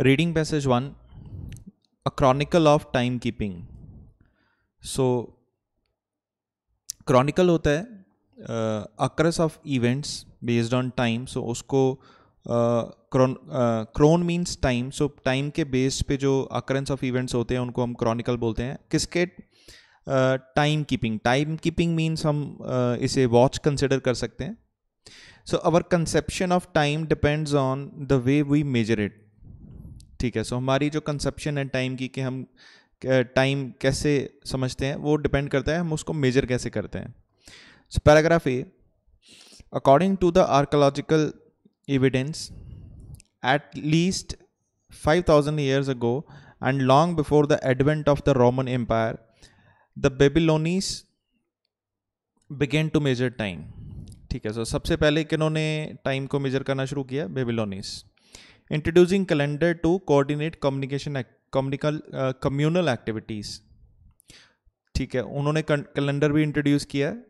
Reading passage one a chronicle of time keeping so chronicle होता है across of events based on time so उसको chron chron means time so time के base पे जो occurrence of events होते हैं उनको हम क्रॉनिकल बोलते हैं किसके time keeping time keeping means हम uh, इसे वॉच कंसिडर कर सकते हैं so our conception of time depends on the way we measure it ठीक है सो हमारी जो कंसेप्शन है टाइम की कि हम टाइम कैसे समझते हैं वो डिपेंड करता है हम उसको मेजर कैसे करते हैं so paragraph A according to the archaeological evidence at least five thousand years ago and long before the advent of the Roman Empire the Babylonians began to measure time ठीक है सो सबसे पहले किन्होंने टाइम को major करना शुरू किया बेबिलोनीस introducing calendar to coordinate communication communical uh, communal activities ठीक है उन्होंने कैलेंडर भी इंट्रोड्यूस किया है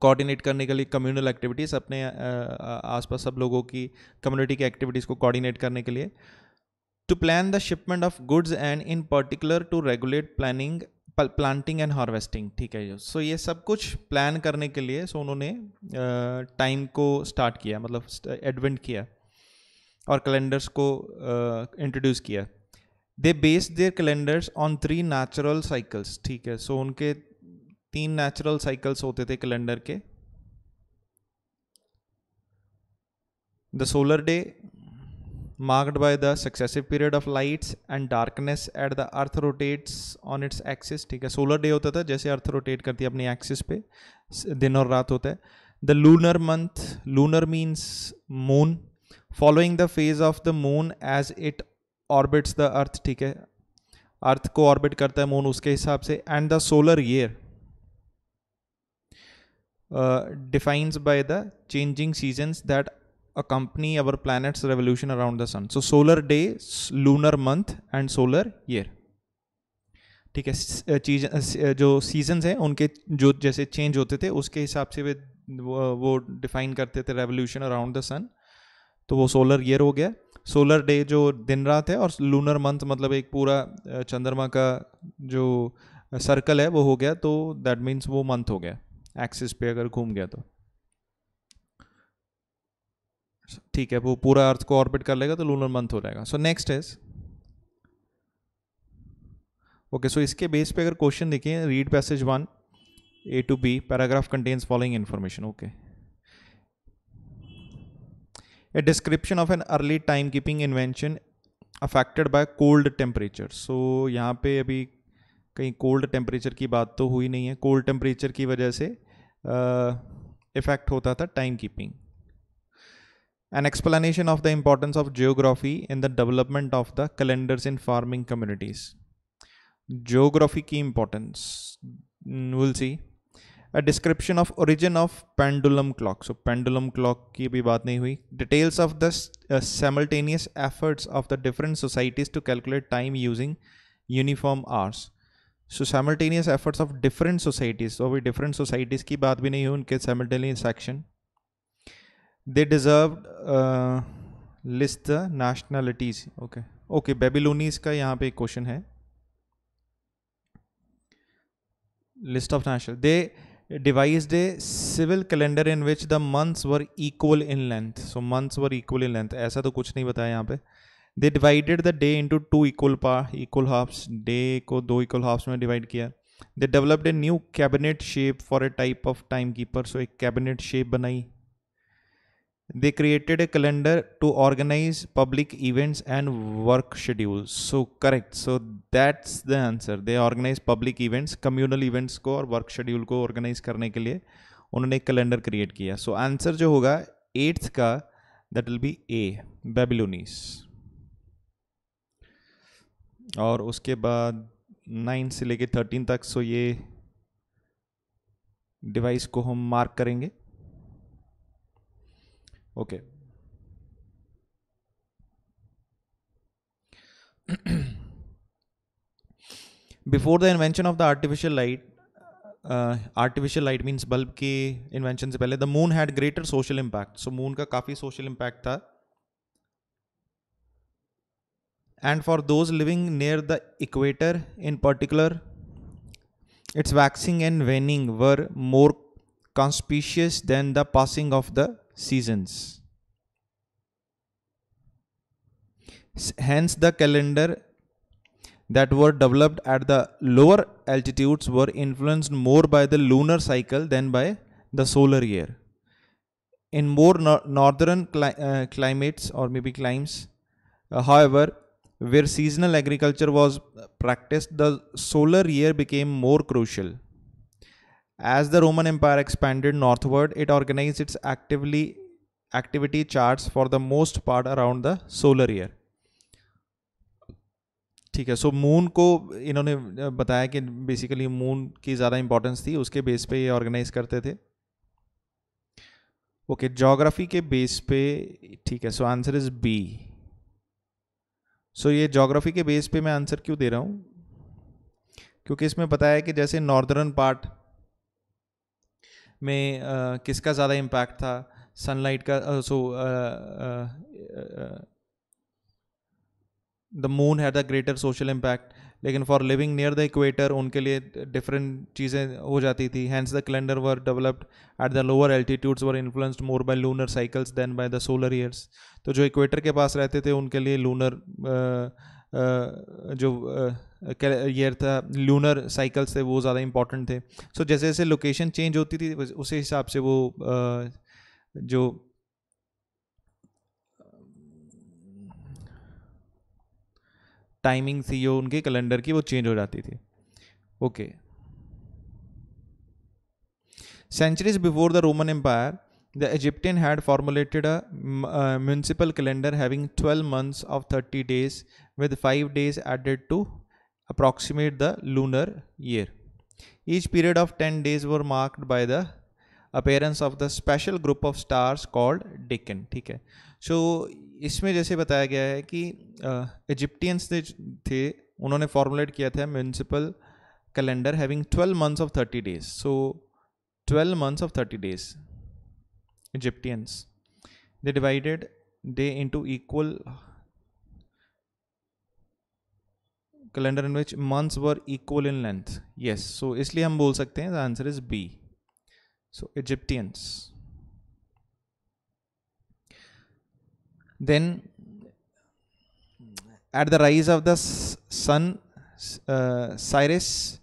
कोऑर्डिनेट करने के लिए कम्युनल एक्टिविटीज़ अपने uh, uh, आसपास सब लोगों की कम्युनिटी की एक्टिविटीज़ को कोऑर्डिनेट करने के लिए to plan the shipment of goods and in particular to regulate planning planting and harvesting ठीक है सो सो ये सब कुछ प्लान करने के लिए सो उन्होंने टाइम uh, को स्टार्ट किया मतलब एडवेंट किया और कैलेंडर्स को इंट्रोड्यूस uh, किया they base their calendars on three natural cycles ठीक है सो so, उनके तीन नेचुरल साइकिल्स होते थे कैलेंडर के the solar day marked by the successive period of lights and darkness at the earth rotates on its axis ठीक है solar day होता था जैसे अर्थ रोटेट करती है अपनी एक्सिस पे दिन और रात होता है the lunar month lunar means moon following the phase of the moon as it orbits the earth ठीक है अर्थ को ऑर्बिट करता है मून उसके हिसाब से and the solar year defines by the changing seasons that a company our planet's revolution around the sun so solar day lunar month and solar year ठीक है चीज uh, uh, uh, जो seasons हैं उनके जो जैसे चेंज होते थे उसके हिसाब से वे वो डिफाइन करते थे रेवोल्यूशन अराउंड द सन तो वो सोलर ईयर हो गया सोलर डे जो दिन रात है और लूनर मंथ मतलब एक पूरा चंद्रमा का जो सर्कल है वो हो गया तो दैट मीन्स वो मंथ हो गया एक्सिस पे अगर घूम गया तो ठीक है वो पूरा अर्थ को ऑर्बिट कर लेगा तो लूनर मंथ हो जाएगा so next is okay so इसके बेस पे अगर क्वेश्चन देखें read passage one A two B paragraph contains following information okay a description of an early timekeeping invention affected by cold temperature. So यहाँ पे अभी कहीं कोल्ड टेम्परेचर की बात तो हुई नहीं है कोल्ड टेम्परेचर की वजह से इफ़ेक्ट होता था time keeping an explanation of the importance of geography in the development of the calendars in farming communities geography की importance we'll see a description of origin of pendulum clock so pendulum clock की भी बात नहीं हुई details of the simultaneous efforts of the different societies to calculate time using uniform hours so simultaneous efforts of different societies तो अभी different societies की बात भी नहीं हुई उनके simultaneous action they deserve list the nationalities okay okay Babylonians का यहाँ पे एक क्वेश्चन है list of national they devise a civil calendar in which the months were equal in length so months were equal in length ऐसा तो कुछ नहीं बताया यहाँ पे they divided the day into two equal पा इक्वल हाफ्स डे को दो इक्वल हाफ्स में डिवाइड किया they developed a new cabinet shape for a type of time keeper so एक कैबिनेट शेप बनाई they created a calendar to organize public events and work schedules so correct so that's the answer they organize public events communal events को और work schedule को organize करने के लिए उन्होंने एक कैलेंडर क्रिएट किया सो so, आंसर जो होगा एट्थ का that will be a Babylonians और उसके बाद नाइन से लेके थर्टीन तक सो so ये डिवाइस को हम मार्क करेंगे okay before the invention of the artificial light uh, artificial light means bulb ke invention se the moon had greater social impact so moon ka kafi social impact tha and for those living near the equator in particular its waxing and waning were more conspicuous than the passing of the seasons. Hence, the calendar that were developed at the lower altitudes were influenced more by the lunar cycle than by the solar year. In more no northern cli uh, climates or maybe climes, uh, however, where seasonal agriculture was practiced, the solar year became more crucial. As the Roman Empire expanded northward, it organized its actively activity charts for the most part around the solar year. ठीक है सो moon को इन्होंने बताया कि basically moon की ज़्यादा importance थी उसके बेस पे ये ऑर्गेनाइज करते थे ओके okay, जोग्राफी के बेस पे ठीक है so answer is B so ये जोग्राफी के बेस पे मैं आंसर क्यों दे रहा हूँ क्योंकि इसमें बताया कि जैसे नॉर्दर्न पार्ट में आ, किसका ज़्यादा इम्पैक्ट था सनलाइट का so the moon had the greater social impact लेकिन for living near the equator उनके लिए डिफरेंट चीज़ें हो जाती थी hence the calendar were developed at the lower altitudes were influenced more by lunar cycles than by the solar years तो जो equator के पास रहते थे उनके लिए लूनर uh, जो ये था लूनर साइकिल्स थे वो ज़्यादा इंपॉर्टेंट थे सो so, जैसे जैसे लोकेशन चेंज होती थी उसी हिसाब से वो जो टाइमिंग थी जो उनके कैलेंडर की वो चेंज हो जाती थी okay centuries before the Roman Empire the Egyptian had formulated a uh, municipal calendar having 12 months of 30 days with 5 days added to approximate the lunar year. Each period of 10 days were marked by the appearance of the special group of stars called decan ठीक है so so, इसमें जैसे बताया गया है कि Egyptians uh, थे उन्होंने फॉर्मुलेट किया था municipal calendar having 12 months of 30 days so 12 months of 30 days Egyptians. They divided they into equal calendar in which months were equal in length. Yes, so इसलिए हम बोल सकते हैं the answer is B. So Egyptians. Then at the rise of the sun, uh, Cyrus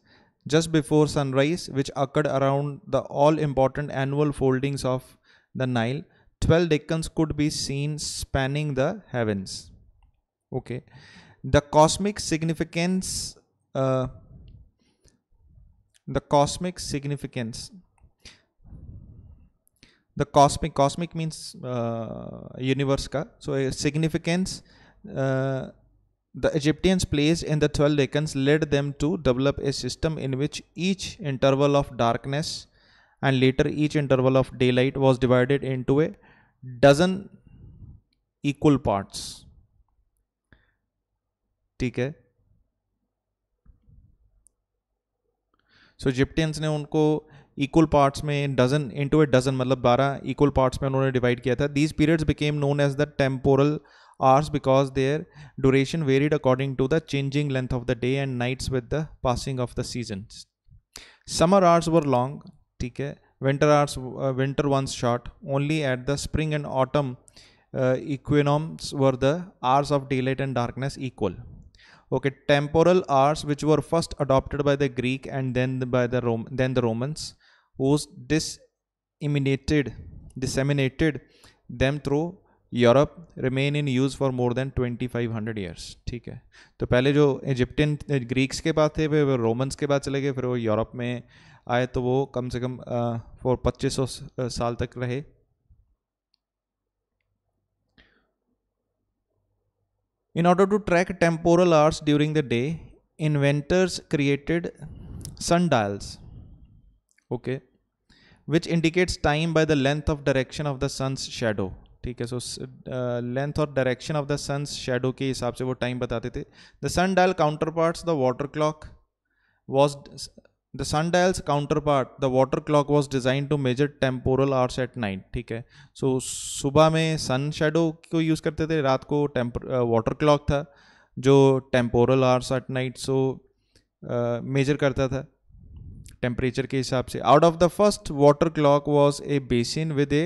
just before sunrise, which occurred around the all important annual foldings of the Nile, 12 Deccans could be seen spanning the heavens. Okay. The cosmic significance, uh, the cosmic significance, the cosmic, cosmic means uh, universe ka, so significance uh, the Egyptians placed in the 12 Deccans led them to develop a system in which each interval of darkness and later each interval of daylight was divided into a dozen equal parts ठीक है so, Egyptians ने उनको equal parts में dozen into a dozen मतलब 12 equal parts में उन्होंने divide किया था These periods became known as the temporal hours because their duration varied according to the changing length of the day and nights with the passing of the seasons. Summer hours were long, ठीक है winter hours winter ones short only at the spring and autumn equinoxes were the hours of day light and darkness equal okay temporal hours which were first adopted by the Greek and then by the Rome then the Romans was disseminated disseminated them through Europe remain in use for more than twenty five hundred years ठीक है तो पहले जो Egyptian Greeks के पास थे फिर वो Romans के पास चले गए फिर वो यूरोप में आए तो वो कम से कम फॉर पच्चीस सौ साल तक रहे in order to track temporal hours during the day inventors created sundials okay which indicates time by the length of direction of the sun's shadow ठीक है सो लेंथ और direction of the sun's shadow के हिसाब से वो time बताते थे the sundial counterpart the water clock was the sundial's counterpart the water clock was design to measure temporal hours at night ठीक है so so, सुबह में सन शेडो को यूज़ करते थे रात को टेम्प वाटर क्लॉक था जो temporal hours at night so measure करता था टेम्परेचर के हिसाब से out of the first water clock was a basin with a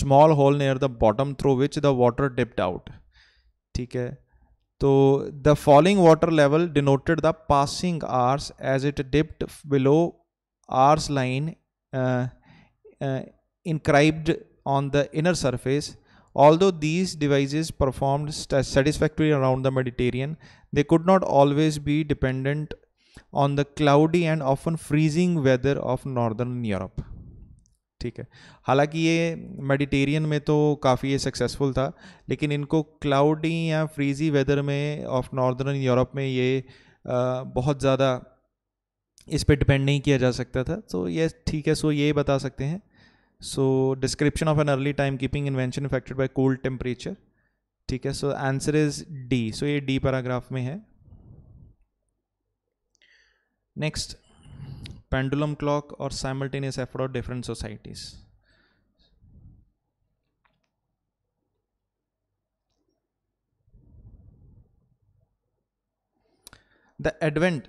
small hole near the bottom through which the water dripped out ठीक है So the falling water level denoted the passing hours as it dipped below hours line uh, uh, inscribed on the inner surface. Although these devices performed satisfactorily around the Mediterranean, they could not always be dependent on the cloudy and often freezing weather of northern Europe. ठीक है हालांकि ये Mediterranean में तो काफ़ी ये successful था लेकिन इनको क्लाउडी या फ्रीजी वेदर में ऑफ नॉर्दर्न यूरोप में ये आ, बहुत ज़्यादा इस पर डिपेंड नहीं किया जा सकता था तो ये ठीक है सो ये बता सकते हैं so description of an early time keeping invention affected by cold temperature ठीक है so answer is D so ये डी पैराग्राफ में है next pendulum clock or simultaneous effort of different societies. The advent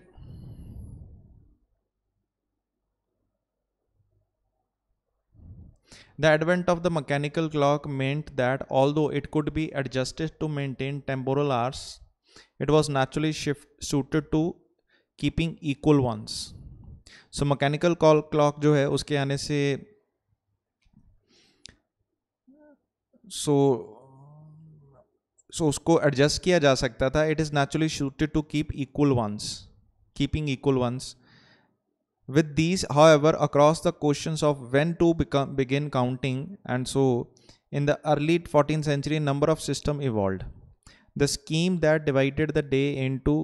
The advent of the mechanical clock meant that although it could be adjusted to maintain temporal hours, it was naturally shift suited to keeping equal ones. So mechanical call clock जो है उसके आने से so so, so so उसको adjust किया जा सकता था it is naturally suited to keep equal ones keeping equal ones with these however across the question of when to begin counting and so in the early fourteen century number of system evolve the scheme that divided the day into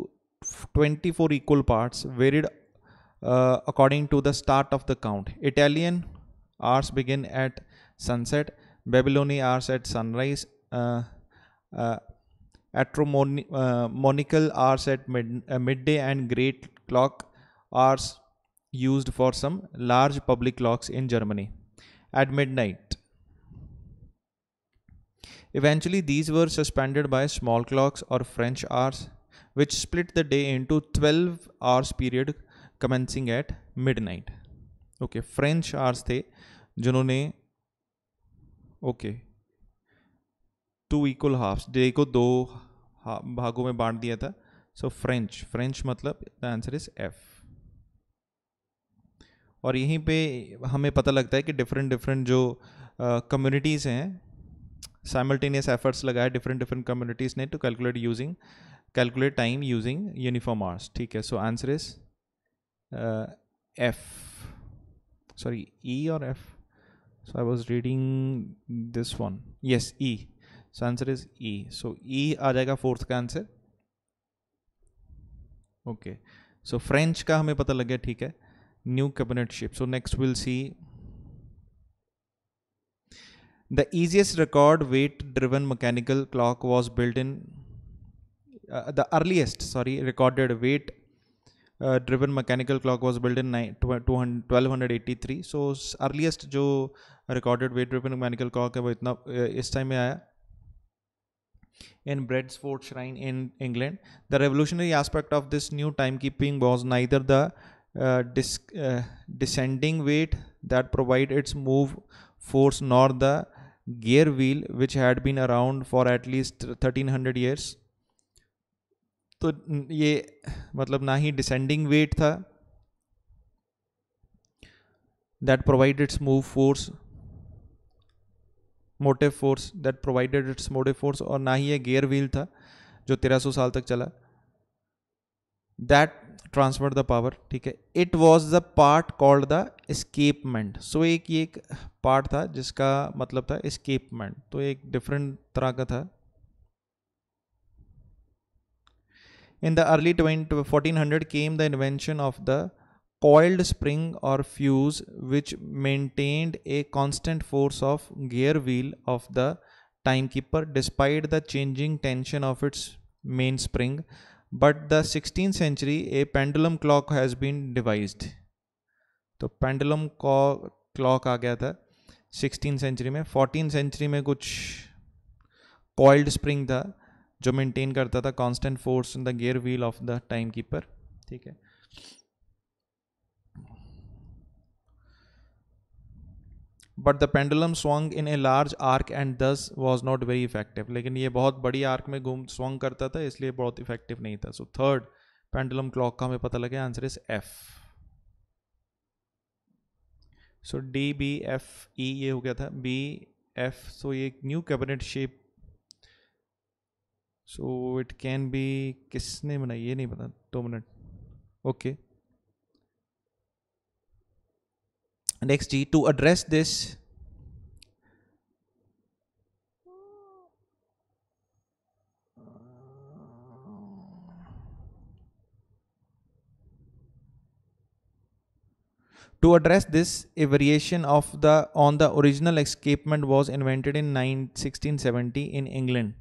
twenty four equal parts varied Uh, according to the start of the count. Italian hours begin at sunset, Babylonian hours at sunrise, uh, uh, Atromonical uh, hours at mid uh, midday, and great clock hours used for some large public clocks in Germany at midnight. Eventually, these were suspended by small clocks or French hours, which split the day into 12 hours period commencing at midnight okay French hours थे जिन्होंने okay two equal halves day को दो भागों में बांट दिया था so French French मतलब द आंसर इज एफ और यहीं पे हमें पता लगता है कि डिफरेंट डिफरेंट जो कम्युनिटीज़ हैं साइमल्टेनियस एफर्ट्स लगाए डिफरेंट डिफरेंट कम्युनिटीज़ ने to calculate using calculate time using uniform hours ठीक है so answer is f sorry e or f so i was reading this one yes e so answer is e so e आ जाएगा fourth का answer okay so French का हमें पता लग गया ठीक है new cabinet ship so next will see the easiest record weight driven mechanical clock was built in uh, the earliest sorry recorded weight uh, driven mechanical clock was built in 1283 so earliest जो recorded weight driven mechanical clock है वो इतना uh, इस time में आया in Bradford Shrine in England. The revolutionary aspect of this new timekeeping was neither the uh, disc, uh, descending weight that provided its move force nor the gear wheel which had been around for at least 1300 years तो ये मतलब ना ही descending weight था that provide its move force motive force that provided its motive force और ना ही ये gear wheel था जो सौ साल तक चला दैट ट्रांसफर द पावर ठीक है it was the part called the escapement so एक ये एक पार्ट था जिसका मतलब था एस्केपमेंट तो एक डिफरेंट तरह का था In the early 1400 came the invention of the coiled spring or fuse which maintained a constant force of gear wheel of the timekeeper despite the changing tension of its mainspring but the 16th century a pendulum clock has been devised तो pendulum clock आ गया 16th century. Century में 14th century, में कुछ coiled spring था जो maintain करता था constant force in the gear wheel of the time keeper ठीक है but the pendulum swung in a large arc and this was not very effective लेकिन ये बहुत बड़ी आर्क में घूम स्वंग करता था इसलिए बहुत इफेक्टिव नहीं था सो थर्ड पेंडुलम क्लॉक का हमें पता लगे answer is F so D B F E ये हो गया था बी एफ सो ये new cabinet shape so it can be किसने बनाई ये नहीं पता दो minute okay next G to address this To address this, a variation of the on the original escapement was invented in 1670 in England.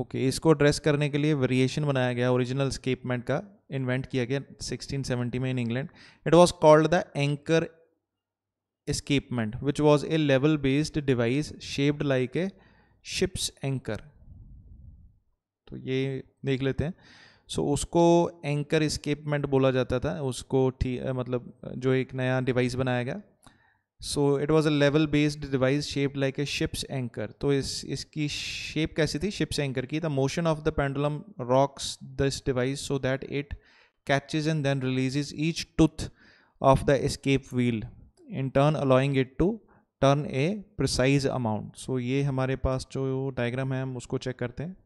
Okay okay, इसको ड्रेस करने के लिए वेरिएशन बनाया गया ओरिजिनल स्केपमेंट का इन्वेंट किया गया 1670 में in England it was called the anchor escapement which was a lever based device shaped like a ship's anchor तो ये देख लेते हैं सो so, उसको एंकर स्केपमेंट बोला जाता था उसको मतलब जो एक नया डिवाइस बनाया गया so it was a lever based device shape like a ship's anchor तो इस इसकी शेप कैसी थी शिप्स एंकर की the motion of the pendulum rocks this device so that it catches and then releases each tooth of the escape wheel in turn allowing it to turn a precise amount so ये हमारे पास जो diagram है हम उसको check करते हैं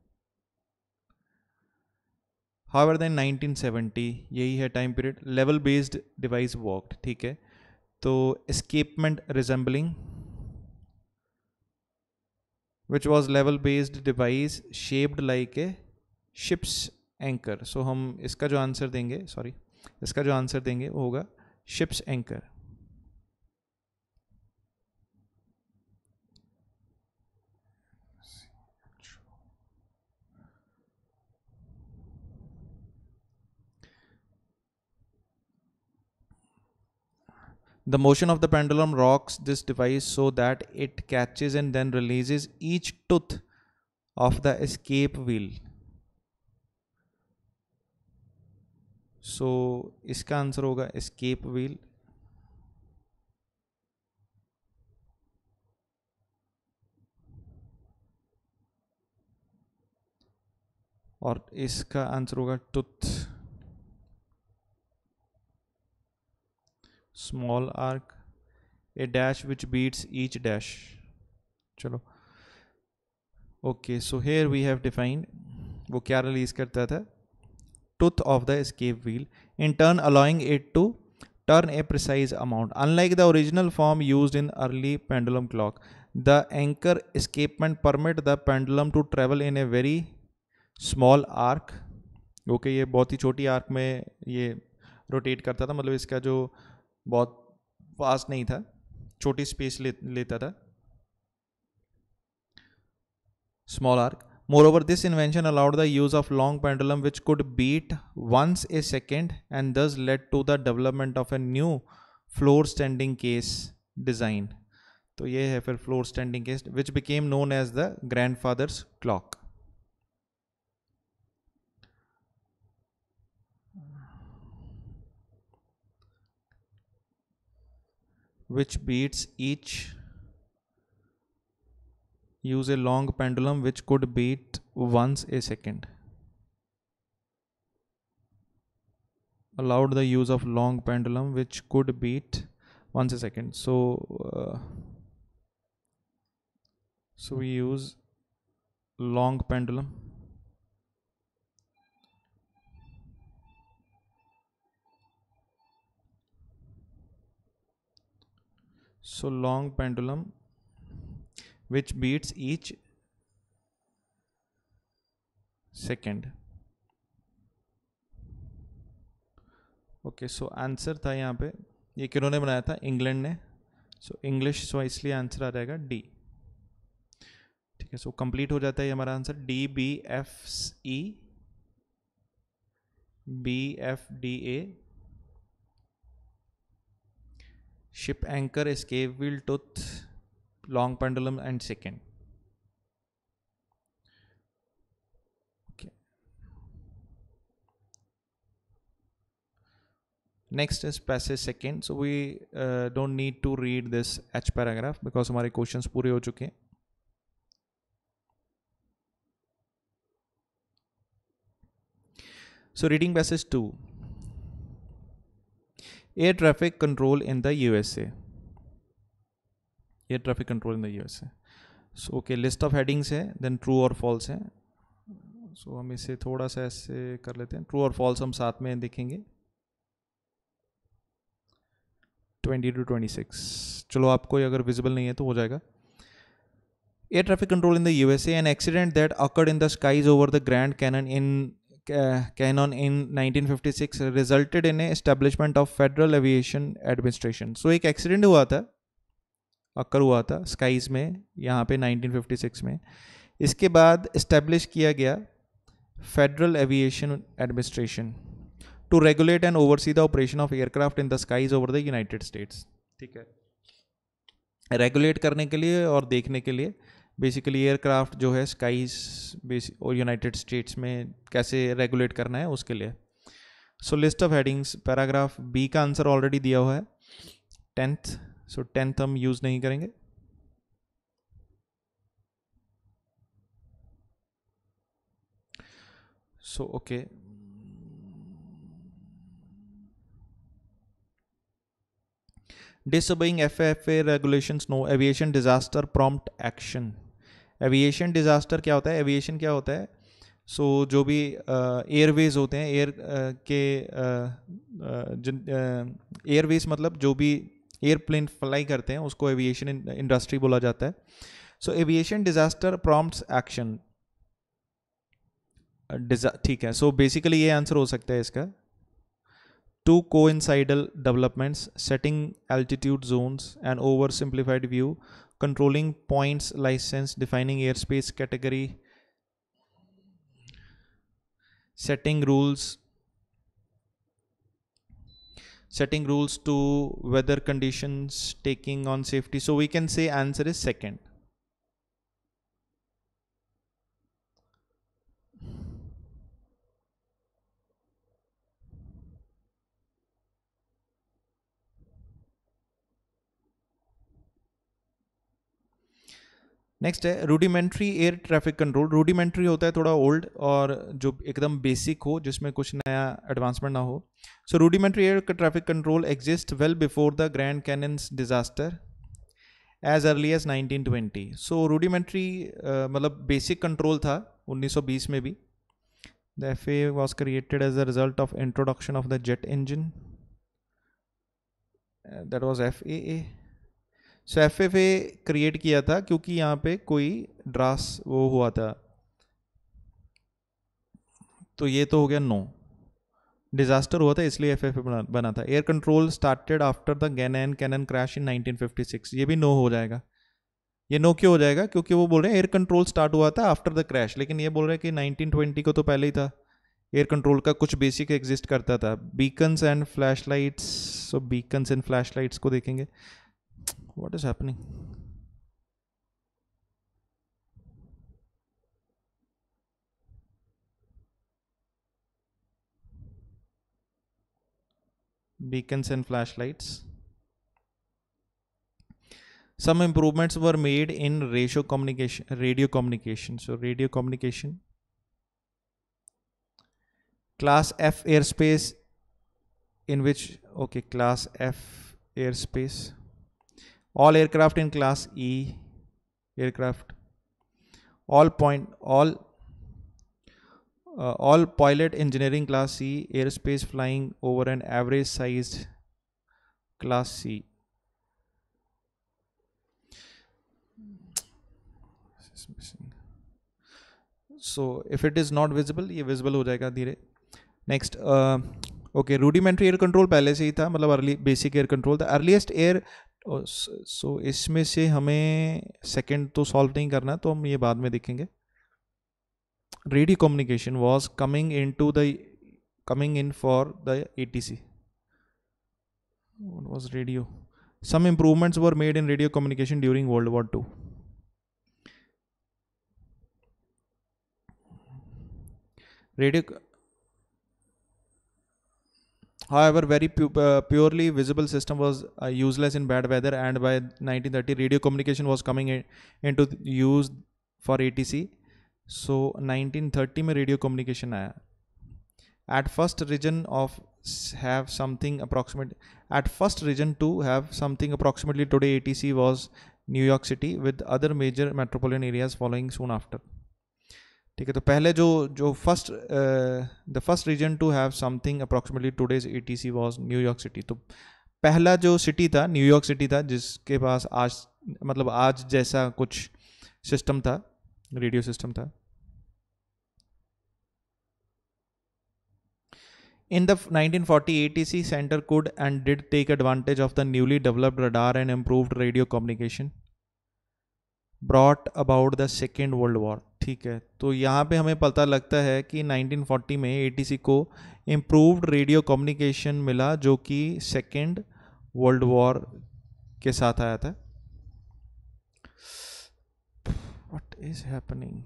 हावर then 1970 यही है time period lever based device walk ठीक है तो escapement resembling which was lever based device shaped like a ship's anchor so हम इसका जो आंसर देंगे सॉरी इसका जो आंसर देंगे वो होगा ship's anchor The motion of the pendulum rocks this device so that it catches and then releases each tooth of the escape wheel. so, iska answer escape wheel. Wheel और इसका answer होगा tooth. small arc a dash which beats each dash chalo okay so here we have defined wo kya release karta tha tooth of the escape wheel in turn allowing it to turn a precise amount unlike the original form used in early pendulum clock the anchor escapement permit the pendulum to travel in a very small arc okay okay, ये बहुत ही छोटी arc में ये rotate करता था मतलब इसका जो बहुत फास्ट नहीं था छोटी स्पेस ले, लेता था small arc moreover this invention allowed the use of long pendulum which could beat once a second and this led to the development of a new floor standing case design तो ये है फिर floor standing case which became known as the grandfather's clock which beats each use a long pendulum which could beat once a second allowed the use of long pendulum which could beat once a second so uh, so we use long pendulum so long pendulum which beats each second okay so answer था यहाँ पे ये किन्होंने बनाया था England ने so English so इसलिए answer आ जाएगा D ठीक है सो कंप्लीट हो जाता है हमारा answer D B F E B F D A ship anchor, escape wheel, tooth, long pendulum and second. Okay. Next is passage second. So we uh, don't need to read this H paragraph because हमारे questions पूरे हो चुके हैं So reading passage 2 air traffic control in the U S air traffic control in the U S A so okay list of headings है then true और false है so हम इसे थोड़ा सा ऐसे कर लेते हैं ट्रू और फॉल्स हम साथ में देखेंगे ट्वेंटी टू ट्वेंटी सिक्स चलो आपको अगर विजिबल नहीं है तो हो जाएगा air traffic control in the U USA an accident that occurred in the skies over the Grand Canyon in Canon in 1956 resulted in establishment of Federal Aviation Administration so एक accident हुआ था occur हुआ था skies में यहाँ पे 1956 में इसके बाद इस्टेब्लिश किया गया Federal Aviation Administration to regulate and oversee the operation of aircraft in the skies over the United States ठीक है रेगुलेट करने के लिए और देखने के लिए बेसिकली एयरक्राफ्ट जो है स्काईज और यूनाइटेड स्टेट्स में कैसे रेगुलेट करना है उसके लिए so list of headings paragraph B का आंसर ऑलरेडी दिया हुआ है टेंथ सो टेंथ हम यूज़ नहीं करेंगे so so, okay okay. F A regulation no aviation disaster prompt action aviation disaster क्या होता है एविएशन क्या होता है सो so, जो भी एयरवेज होते हैं एयर के जिन एयरवेज मतलब जो भी एयरप्लेन फ्लाई करते हैं उसको एविएशन इंडस्ट्री बोला जाता है so aviation disaster prompts action ठीक है सो so बेसिकली ये आंसर हो सकता है इसका टू को इनसाइडल developments setting altitude zones and over simplified view controlling points license defining airspace category setting rules setting rules to weather conditions taking on safety so we can say answer is second next है rudimentary air traffic control rudimentary होता है थोड़ा old और जो एकदम basic हो जिसमें कुछ नया एडवांसमेंट ना हो so rudimentary air traffic control exist well before the Grand Canyons disaster as early as 1920 so rudimentary मतलब बेसिक कंट्रोल था 1920 में भी the F A was created as a result of introduction of the jet engine that was F A A so F F A create किया था क्योंकि यहाँ पे कोई ड्रास वो हुआ था तो ये तो हो गया नो डिजास्टर हुआ था इसलिए एफ एफ ए बना था air control started after the Grand Canyon crash in 1956 ये भी नो हो जाएगा ये नो क्यों हो जाएगा क्योंकि वो बोल रहे हैं एयर कंट्रोल स्टार्ट हुआ था आफ्टर द क्रैश लेकिन ये बोल रहे हैं कि 1920 को तो पहले ही था एयर कंट्रोल का कुछ बेसिक एग्जिस्ट करता था beacons and flash lights so beacons and flash lights को देखेंगे what is happening beacons and flashlights some improvements were made in ratio communication radio communication so radio communication class f airspace in which okay class f airspace all aircraft in class E aircraft all point all uh, all pilot engineering class C airspace flying over an average sized class C so if it is not visible ye visible ho jayega dheere next uh, okay rudimentary air control पहले से ही था मतलब early basic air control था earliest air so इसमें से हमें second तो सॉल्व नहीं करना है तो हम ये बाद में देखेंगे radio communication was coming into the coming in for the ATC what was radio some improvements were made in radio communication during World War two radio However, very pu uh, purely visible system was uh, useless in bad weather, and by 1930, radio communication was coming in, into use for ATC. So 1930 में radio communication आया at first region of have something approximate at first region to have something approximately today A T C was New York city with other major metropolitan areas following soon after ठीक है तो पहले जो जो first the first region to have something approximately today A T C was New York city तो पहला जो city था न्यूयॉर्क सिटी था जिसके पास आज मतलब आज जैसा कुछ सिस्टम था रेडियो सिस्टम था in the nineteen forty A T C centre could and did take advantage of the newly developed radar and improved radio communication brought about the Second World War ठीक है तो यहाँ पे हमें पता लगता है कि 1940 में ए को इम्प्रूव्ड रेडियो कम्युनिकेशन मिला जो कि सेकेंड वर्ल्ड वॉर के साथ आया था what is happening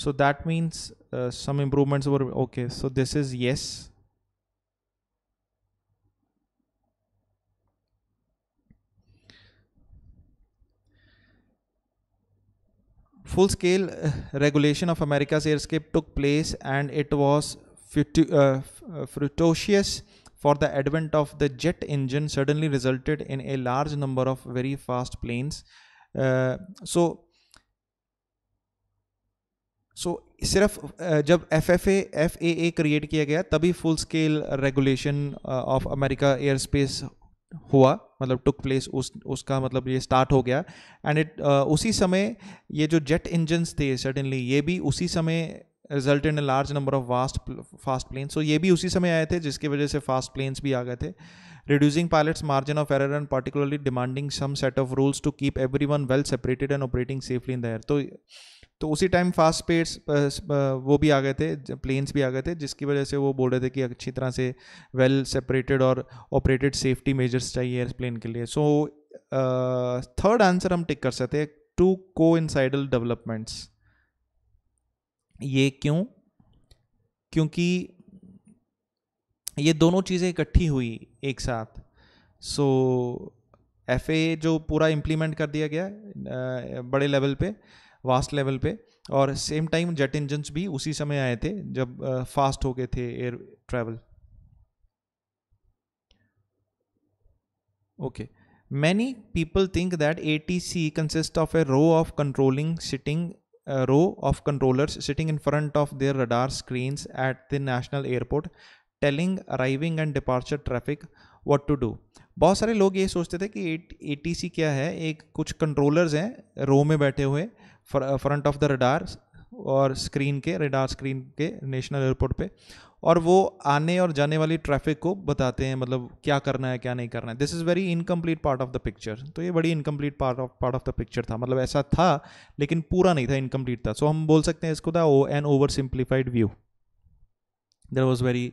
so that means uh, some improvements were okay so this is yes full scale uh, regulation of America's airscape took place and it was fructuous uh, uh, for the advent of the jet engine suddenly resulted in a large number of very fast planes uh, so so, सिर्फ जब F F F A A create किया गया तभी full scale regulation of America air space हुआ मतलब took place उस उसका मतलब ये स्टार्ट हो गया एंड इट uh, उसी समय ये जो जेट इंजन्स थे सडनली ये भी उसी समय result in a large number of vast fast planes so ये भी उसी समय आए थे जिसकी वजह से फास्ट प्लेन्स भी आ गए थे reducing pilots margin of error and particularly demanding some set of rules to keep everyone well separated and operating safely in the air तो तो उसी टाइम फास्ट पेड्स वो भी आ गए थे प्लेन्स भी आ गए थे जिसकी वजह से वो बोल रहे थे कि अच्छी तरह से वेल सेपरेटेड और ऑपरेटेड सेफ्टी मेजर्स चाहिए एयरप्लेन के लिए सो थर्ड आंसर हम टिक कर सकते हैं टू को इनसाइडल डेवलपमेंट्स ये क्यों क्योंकि ये दोनों चीज़ें इकट्ठी हुई एक साथ सो एफ जो पूरा इम्प्लीमेंट कर दिया गया बड़े लेवल पे वास्ट लेवल पे और सेम टाइम जेट इंजन भी उसी समय आए थे जब फास्ट हो गए थे air travel okay many people think that A T C consist of a row of controlling sitting row of controllers sitting in front of their radar screens at the national airport telling arriving and departure traffic what to do बहुत सारे लोग ये सोचते थे कि ए T सी क्या है एक कुछ कंट्रोलर्स हैं रो में बैठे हुए फ्रंट ऑफ द रडार और स्क्रीन के रडार स्क्रीन के नेशनल एयरपोर्ट पे और वो आने और जाने वाली ट्रैफिक को बताते हैं मतलब क्या करना है क्या नहीं करना है this is very incomplete part of the picture तो ये बड़ी incomplete part of part of the picture था मतलब ऐसा था लेकिन पूरा नहीं था इनकम्प्लीट था सो so, हम बोल सकते हैं इसको था oh an over simplified view there was very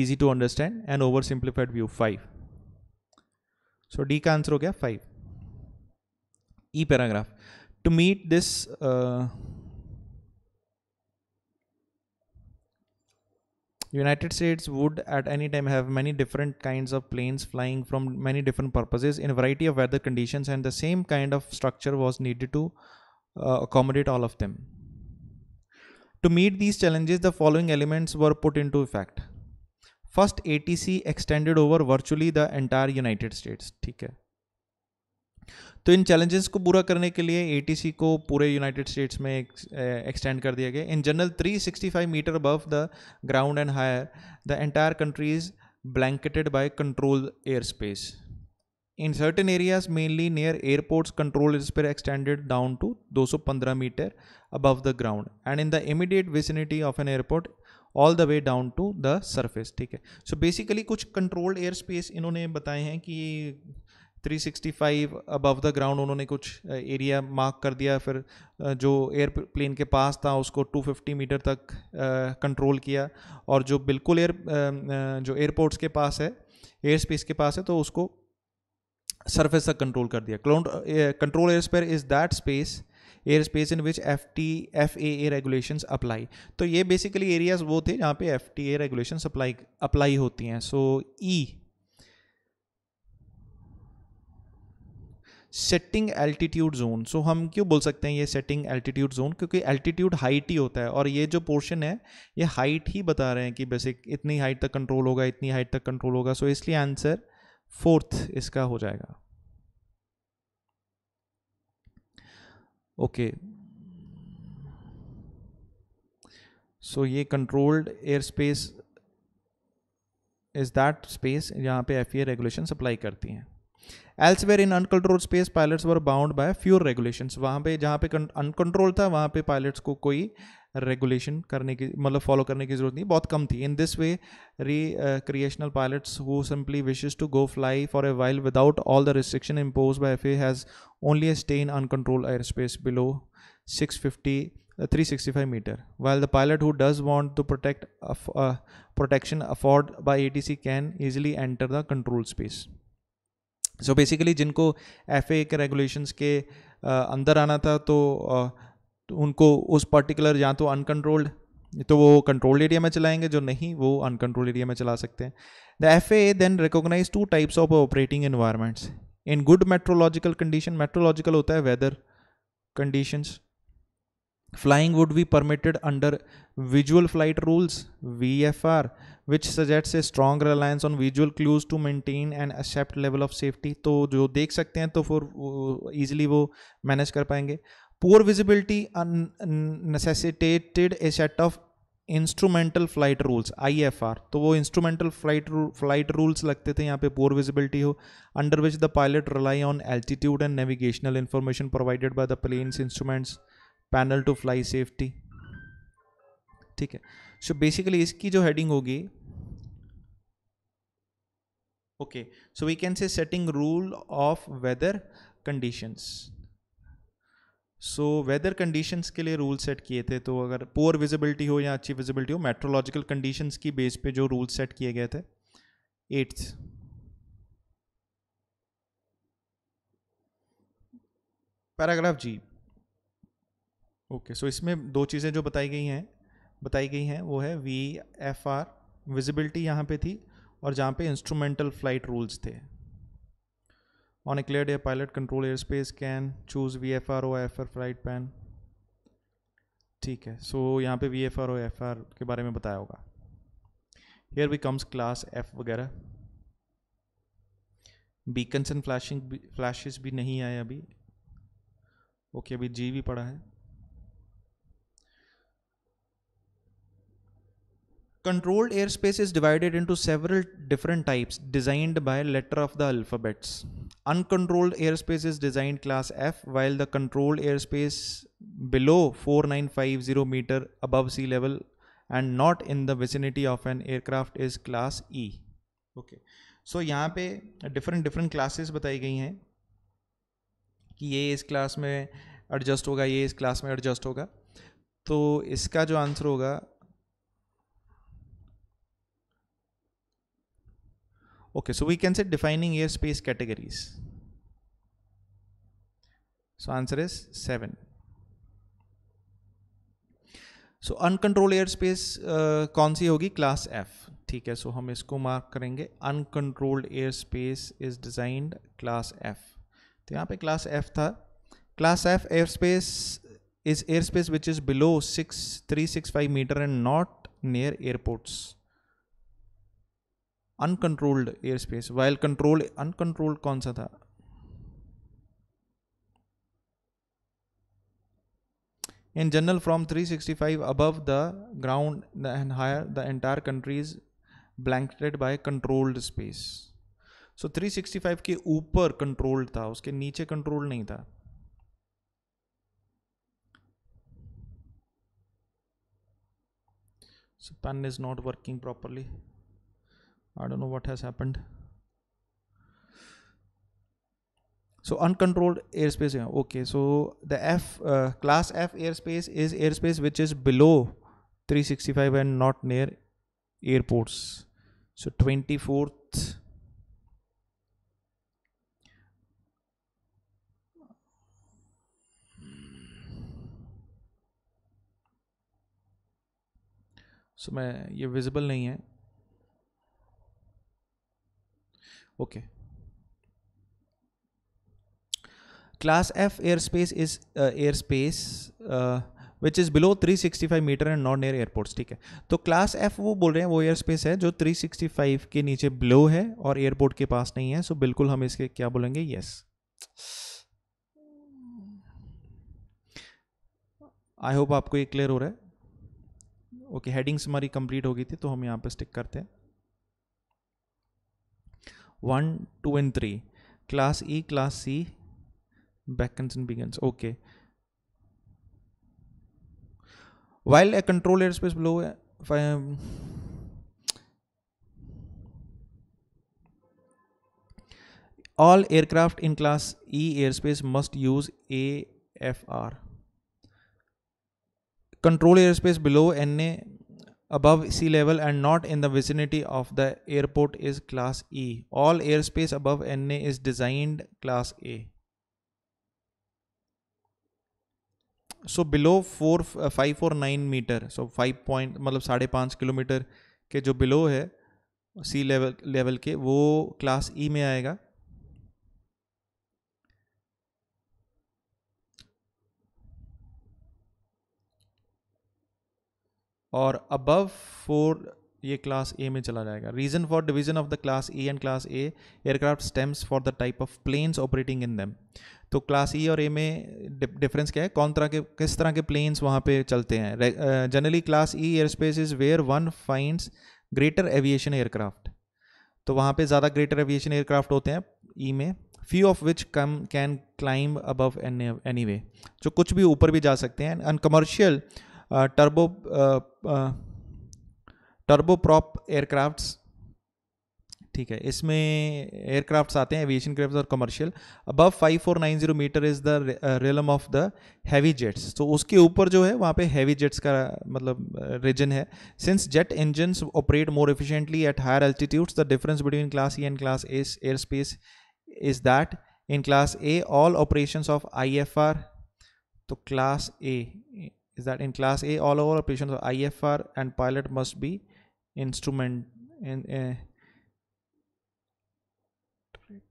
easy to understand an over simplified view five so D का आंसर हो गया five E paragraph to meet this uh, United States would at any time have many different kinds of planes flying from many different purposes in a variety of weather conditions and the same kind of structure was needed to uh, accommodate all of them. To meet these challenges, the following elements were put into effect. First, ATC extended over virtually the entire United States. ठीक है तो इन challenges को पूरा करने के लिए ए को पूरे यूनाइटेड स्टेट्स में एक्सटेंड कर दिया गया in general 365 metre above the ground and higher the entire country is blanketed by control air space in certain areas mainly near airports control is पर extended down to 215 metre above the ground and in the immediate vicinity of an airport all the way down to the surface ठीक है so basically कुछ controlled air space इन्होंने बताए हैं कि 365 above the ground उन्होंने कुछ एरिया मार्क कर दिया फिर जो एयर प्लेन के पास था उसको 250 मीटर तक कंट्रोल किया और जो बिल्कुल एयर जो एयरपोर्ट्स के पास है एयर स्पेस के पास है तो उसको सरफेस तक कंट्रोल कर दिया control air spare is that space air space in which F T F A A regulation apply तो ये बेसिकली एरियाज वो थे जहाँ पे F T A regulation apply apply होती हैं so E e setting altitude zone so हम क्यों बोल सकते हैं ये सेटिंग एल्टीट्यूड जोन क्योंकि एल्टीट्यूड हाइट ही होता है और ये जो पोर्शन है ये हाइट ही बता रहे हैं कि बेसिक इतनी हाइट तक कंट्रोल होगा इतनी हाइट तक कंट्रोल होगा सो so इसलिए आंसर फोर्थ इसका हो जाएगा ओके okay. सो so, ये controlled air space is that space यहाँ पे एफ रेगुलेशन अप्लाई करती हैं Elsewhere in uncontrolled space, pilots were bound by fewer regulations. वहाँ पे जहाँ uncontrolled airspace, pilots को कोई regulation करने follow करने In this way, recreational pilots who simply wishes to go fly for a while without all the restriction imposed by FAA has only a stay in uncontrolled airspace below 650. Uh, 365 meter while the pilot who does want to protect uh, uh, protection afforded by ATC can easily enter the control space so basically जिनको F के regulations के अंदर आना था तो, तो उनको उस पर्टिकुलर या तो अनकंट्रोल्ड तो वो कंट्रोल्ड एरिया में चलाएंगे जो नहीं वो अनकंट्रोल्ड एरिया में चला सकते हैं the F A then recognise two types of operating environments in good meteorological condition meteorological होता है weather conditions flying permitted under visual flight rules V F R which suggests a strong reliance on visual clues to maintain and accept level of safety तो जो देख सकते हैं तो फिर easily वो मैनेज कर पाएंगे poor visibility necessitated a set of instrumental flight rules I F R तो वो इंस्ट्रूमेंटल फ्लाइट फ्लाइट रूल्स लगते थे यहाँ पे पोअर विजिबिलिटी हो under which the pilot rely on altitude and navigational information provided by the plane's instruments panel to fly safety ठीक है so so basically इसकी जो हेडिंग होगी okay so we can say setting rule of weather conditions so weather conditions के लिए rule set किए थे तो अगर पोअर विजिबिलिटी हो या अच्छी विजिबिलिटी हो मेट्रोलॉजिकल कंडीशंस की बेस पे जो रूल सेट किए गए थे eighth paragraph G okay so इसमें दो चीज़ें जो बताई गई हैं बताई गई हैं वो है वी एफ आर विजिबिलिटी यहाँ पे थी और जहाँ पे इंस्ट्रूमेंटल फ्लाइट रूल्स थे on a clear day pilot control air space can choose V F R or F R flight plan ठीक है सो so, यहाँ पे V F R or F R के बारे में बताया होगा here V comes class F वगैरह बीकन्स एंड फ्लैशिंग फ्लैशेस भी नहीं आए अभी ओके okay, अभी जी भी पड़ा है Controlled airspace is divided into several different types designed by letter of the alphabets. Uncontrolled airspace is designed class F while the controlled airspace below 4950 meter above sea level and not in the vicinity of an aircraft is class E. Okay. So so, यहाँ पे different different classes बताई गई हैं कि ये इस class में adjust होगा ये इस क्लास में एडजस्ट होगा तो इसका जो आंसर होगा Okay, so we can say defining air space categories. So answer is 7. So uncontrolled air space कौन सी होगी क्लास एफ ठीक है सो so हम इसको मार्क करेंगे uncontrolled air space is designed class F तो यहाँ पे क्लास एफ था class F air space is air space which is below six three six five metre and not near airports uncontrolled air space while control uncontrolled कौन सा था in general from 365 sixty above the ground and higher the entire countries blanketed by controlled space so 365 के ऊपर controlled था उसके नीचे control नहीं था So pen is not working properly. I don't know what has happened. So uncontrolled airspace. Okay, so the F uh, class F airspace is airspace which is below 365 and not near airports. So 24th so, मैं ये visible नहीं है okay class F air space is air space which is below 365 metre and not near airports ठीक है तो class F वो बोल रहे हैं वो एयर स्पेस है जो 365 के नीचे बिलो है और एयरपोर्ट के पास नहीं है सो so बिल्कुल हम इसके क्या बोलेंगे यस आई होप आपको ये क्लियर हो रहा है ओके हेडिंग्स हमारी कंप्लीट हो गई थी तो हम यहाँ पे स्टिक करते हैं 1, 2 and 3. Class E, Class C, beckons and begins. Okay. While a control airspace below, if I am all aircraft in class E airspace must use AFR. Control airspace below NA above sea level and not in the vicinity of the airport is class E. All airspace above NA is designed class A. So below 4 549 meter so 5 point मतलब साढ़े पाँच kilometre के जो below है सी level level के वो class E e में आएगा और अबव फोर ये क्लास ए में चला जाएगा reason for division of the class E and class A aircraft stems for the type of planes operating in them तो क्लास ई e और ए में डिफरेंस क्या है कौन तरह के किस तरह के प्लेन्स वहाँ पे चलते हैं generally class E air space is where one find greater aviation aircraft तो वहाँ पे ज़्यादा ग्रेटर एविएशन एयरक्राफ्ट होते हैं ई e में few of which come can climb above anyway जो कुछ भी ऊपर भी जा सकते हैं and commercial turbo turbo turboprop aircrafts ठीक है इसमें एयरक्राफ्ट्स आते हैं एविएशन क्राफ्ट और commercial above zero metre is the realm of the heavy jets तो उसके ऊपर जो है वहाँ पे हैवी जेट्स का मतलब रीजन uh, है since jet engine operate more efficiently at higher altitudes the difference between class E and class S air space is that in class A all operation of I F R तो class A is that in class A, all our operations of IFR and pilot must be instrument in, uh,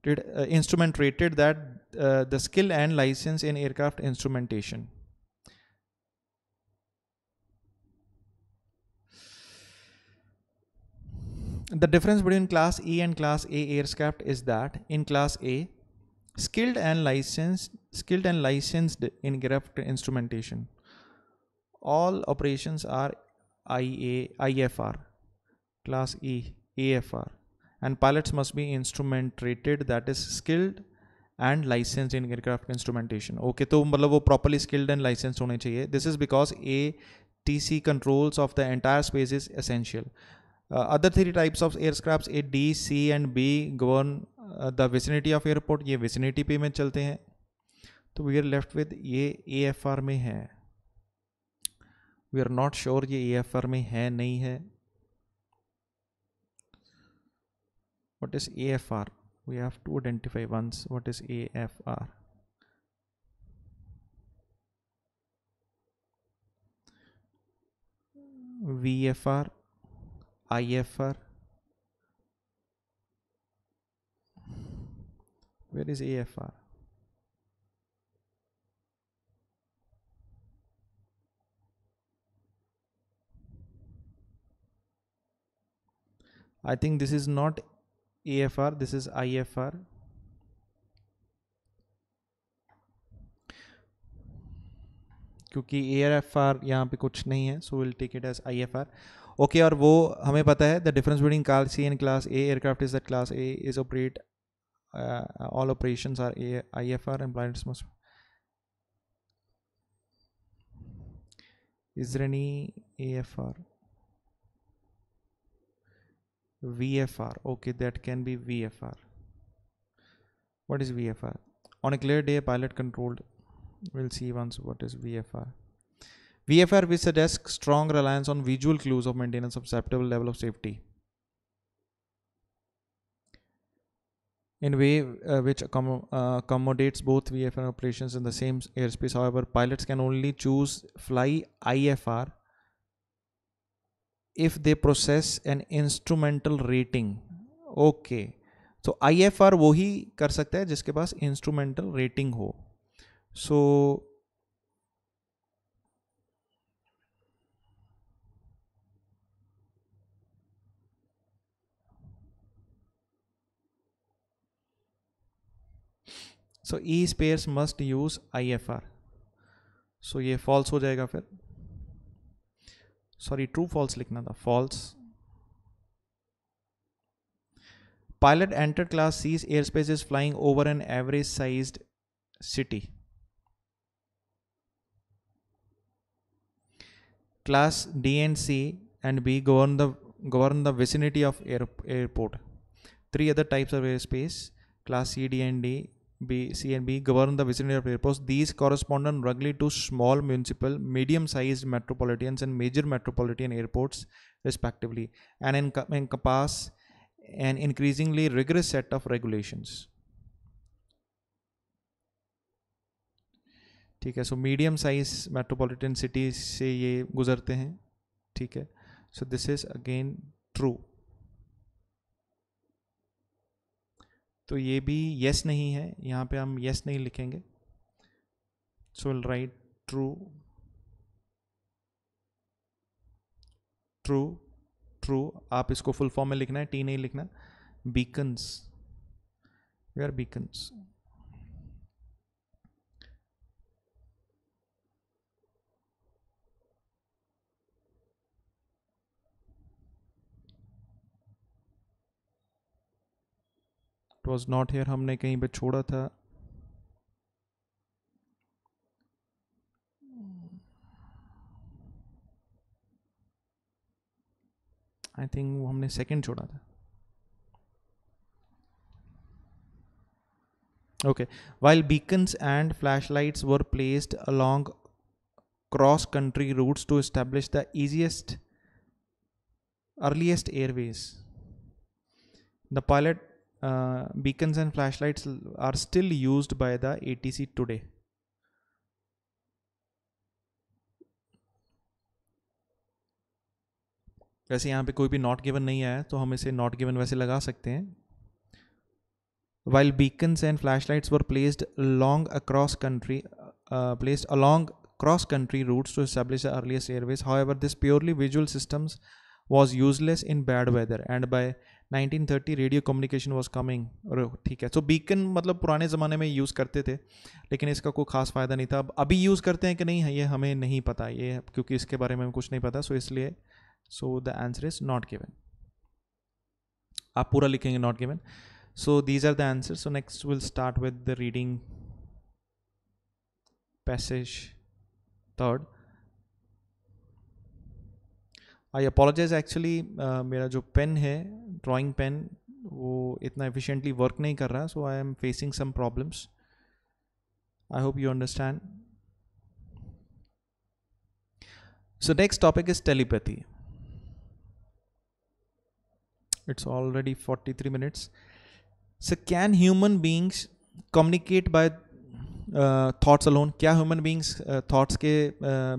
rated, uh, instrument rated that uh, the skill and license in aircraft instrumentation. The difference between class E and class A aircraft is that in class A, skilled and licensed, skilled and licensed in aircraft instrumentation all operations are IA, IFR, class E, AFR, and pilots must be instrument rated that is skilled and license in aircraft instrumentation okay तो मतलब वो properly skilled and license होने चाहिए this is because A T C controls of the entire space is essential other three types of aircraft A D C and B govern the vicinity of airport ये vicinity पे में चलते हैं तो we are left with ये ए F are में है we are not sure ये ए एफ आर में है नहीं है what is A F R we have to identify once what is A F R V F R I F R where is A F R I think this is not AFR, this is IFR. क्योंकि A R F R यहाँ पे कुछ नहीं है so will take it as I F R okay और वो हमें पता है the difference between car C an class A aircraft is that class A is operate all operation are a I F R employers is is A F R VFR okay that can be VFR what is VFR on a clear day pilot controlled we'll see once what is VFR VFR we suggest strong reliance on visual clues of maintenance of acceptable level of safety in way uh, which accom uh, accommodates both VFR operations in the same airspace. However, pilots can only choose fly IFR if they process an instrumental rating okay तो I F are वो ही कर सकता है जिसके पास instrumental rating हो so so E spares must use I F R so ये false हो जाएगा फिर Sorry, true false. लिखना था False. pilot entered class sees airspace is flying over an average sized city. Class D and C and B govern the govern the vicinity of air, airport. Three other types of airspace, class C, D and D B, C and B govern the vicinity of airports. These correspond roughly to small municipal, medium-sized metropolitans and major metropolitan airports respectively and enc encompass an increasingly rigorous set of regulations. ठीक है so medium-sized metropolitan cities से ये गुजरते हैं ठीक है so this is again true. तो ये भी यस नहीं है यहाँ पे हम यस नहीं लिखेंगे so right true true true आप इसको फुल फॉर्म में लिखना है टी नहीं लिखना बीकन्स वे are beacons was not here हमने कहीं पर छोड़ा था आई थिंक वो हमने सेकेंड छोड़ा था okay while beacons and flash lights were placed along cross country route to establish the easiest earliest airways the pilot Uh, beacons and flashlights are still used by the ATC today. वैसे यहाँ पे कोई भी not given नहीं आया तो हम इसे नॉट गिवन वैसे लगा सकते हैं while beacons and flash lights were placed along across country placed along cross country routes to establish earliest airways however this purely visual systems was useless in bad weather and by 1930 radio communication was coming और ठीक है so so, beacon मतलब पुराने ज़माने में use करते थे लेकिन इसका कोई खास फ़ायदा नहीं था अब अभी यूज़ करते हैं कि नहीं है ये हमें नहीं पता ये क्योंकि इसके बारे में कुछ नहीं पता सो so इसलिए so the answer is not given आप पूरा लिखेंगे not given so these are the answer so next will start with the reading passage third I apologize actually मेरा जो पेन है ड्राइंग पेन वो इतना एफिशिएंटली वर्क नहीं कर रहा so I'm facing some problems I hope you understand So next topic is telepathy. It's already 43 minutes. So can human beings communicate by thoughts alone क्या human beings thoughts के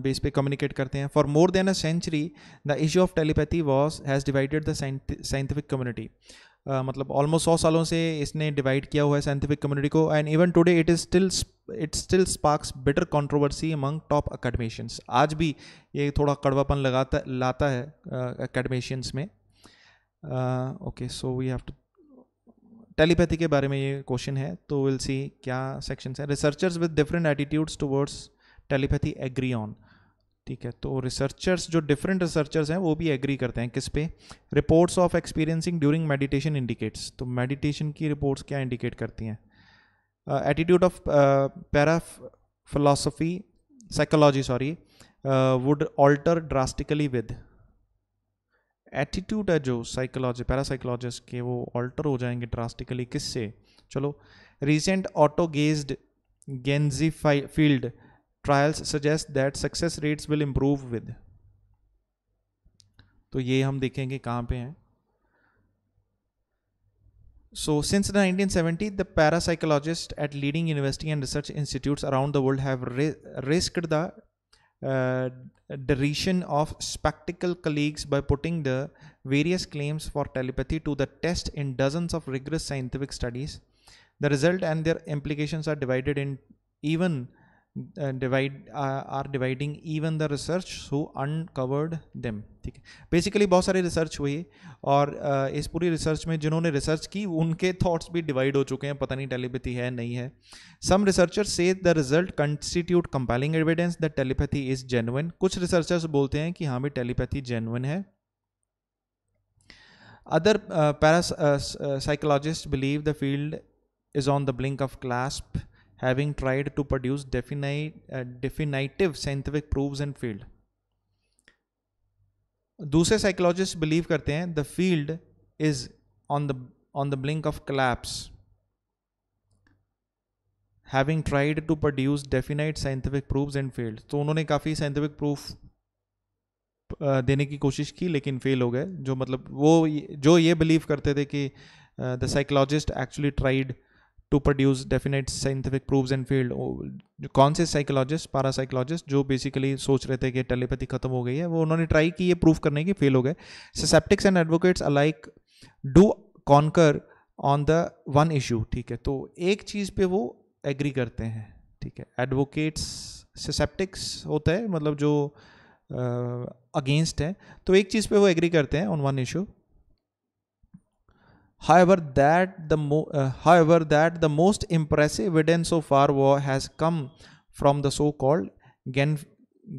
base पे communicate करते हैं for more than a century the issue of telepathy was has divided the scientific community मतलब almost सौ सालों से इसने डिवाइड किया हुआ है साइंटिफिक कम्युनिटी को and even today it is still it still sparks better controversy among top academicians आज भी ये थोड़ा कड़वापन लगाता लाता है अकेडमिशियंस में okay so we have to telepathy के बारे में ये क्वेश्चन है तो विल सी क्या सेक्शंस हैं researchers with different attitudes towards telepathy agree on ठीक है तो रिसर्चर्स जो डिफरेंट रिसर्चर्स हैं वो भी एग्री करते हैं किस पे reports of experiencing during meditation indicates तो मेडिटेशन की रिपोर्ट्स क्या इंडिकेट करती हैं attitude of para philosophy psychology sorry would alter drastically with attitude है जो साइकोलॉजी पैरासाइकोलॉजिस्ट के वो ऑल्टर हो जाएंगे ड्रास्टिकली किससे चलो रिसेंट ऑटो गेज्ड Ganzfeld trials suggest that success rates will improve with तो ये हम देखेंगे कहाँ पे हैं So, since the 1970s, the parapsychologists at leading university and research institutes around the world have risked the Uh, derision of spectacle colleagues by putting the various claims for telepathy to the test in dozens of rigorous scientific studies. The result and their implications are divided in even uh, divide dividing even the research the research who ठीक है basically बहुत सारी research हुई और uh, इस पूरी research में जिन्होंने रिसर्च की उनके थॉट्स भी डिवाइड हो चुके हैं पता नहीं टेलीपैथी है नहीं है सम रिसर्चर से the result constitute compelling evidence the telepathy is genuine कुछ रिसर्चर्स बोलते हैं कि हाँ भी टेलीपैथी जेनुअन है other para psychologist believe the field is on the blink of collapse having tried to produce definite, uh, definitive scientific proofs and failed. दूसरे psychologist believe करते हैं the field is on the on the blink of collapse having tried to produce definite scientific proofs and failed तो उन्होंने काफ़ी scientific proof देने की कोशिश की लेकिन फेल हो गए जो मतलब वो जो ये बिलीव करते थे कि the psychologist actually tried to produce definite scientific proofs and failed कौन से साइकोलॉजिस्ट पारासाइकोलॉजिस्ट जो बेसिकली सोच रहे थे कि टेलीपैथी खत्म हो गई है वो उन्होंने ट्राई की ये प्रूव करने की फेल हो गए sceptics and advocates alike do concur on the one issue ठीक है तो एक चीज़ पे वो एग्री करते हैं ठीक है एडवोकेट्स ससेप्टिक्स होता है मतलब जो अगेंस्ट uh, है तो एक चीज़ पे वो एग्री करते हैं on one issue However, that the mo- uh, however that the most impressive evidence so far war has come from the so-called Genf-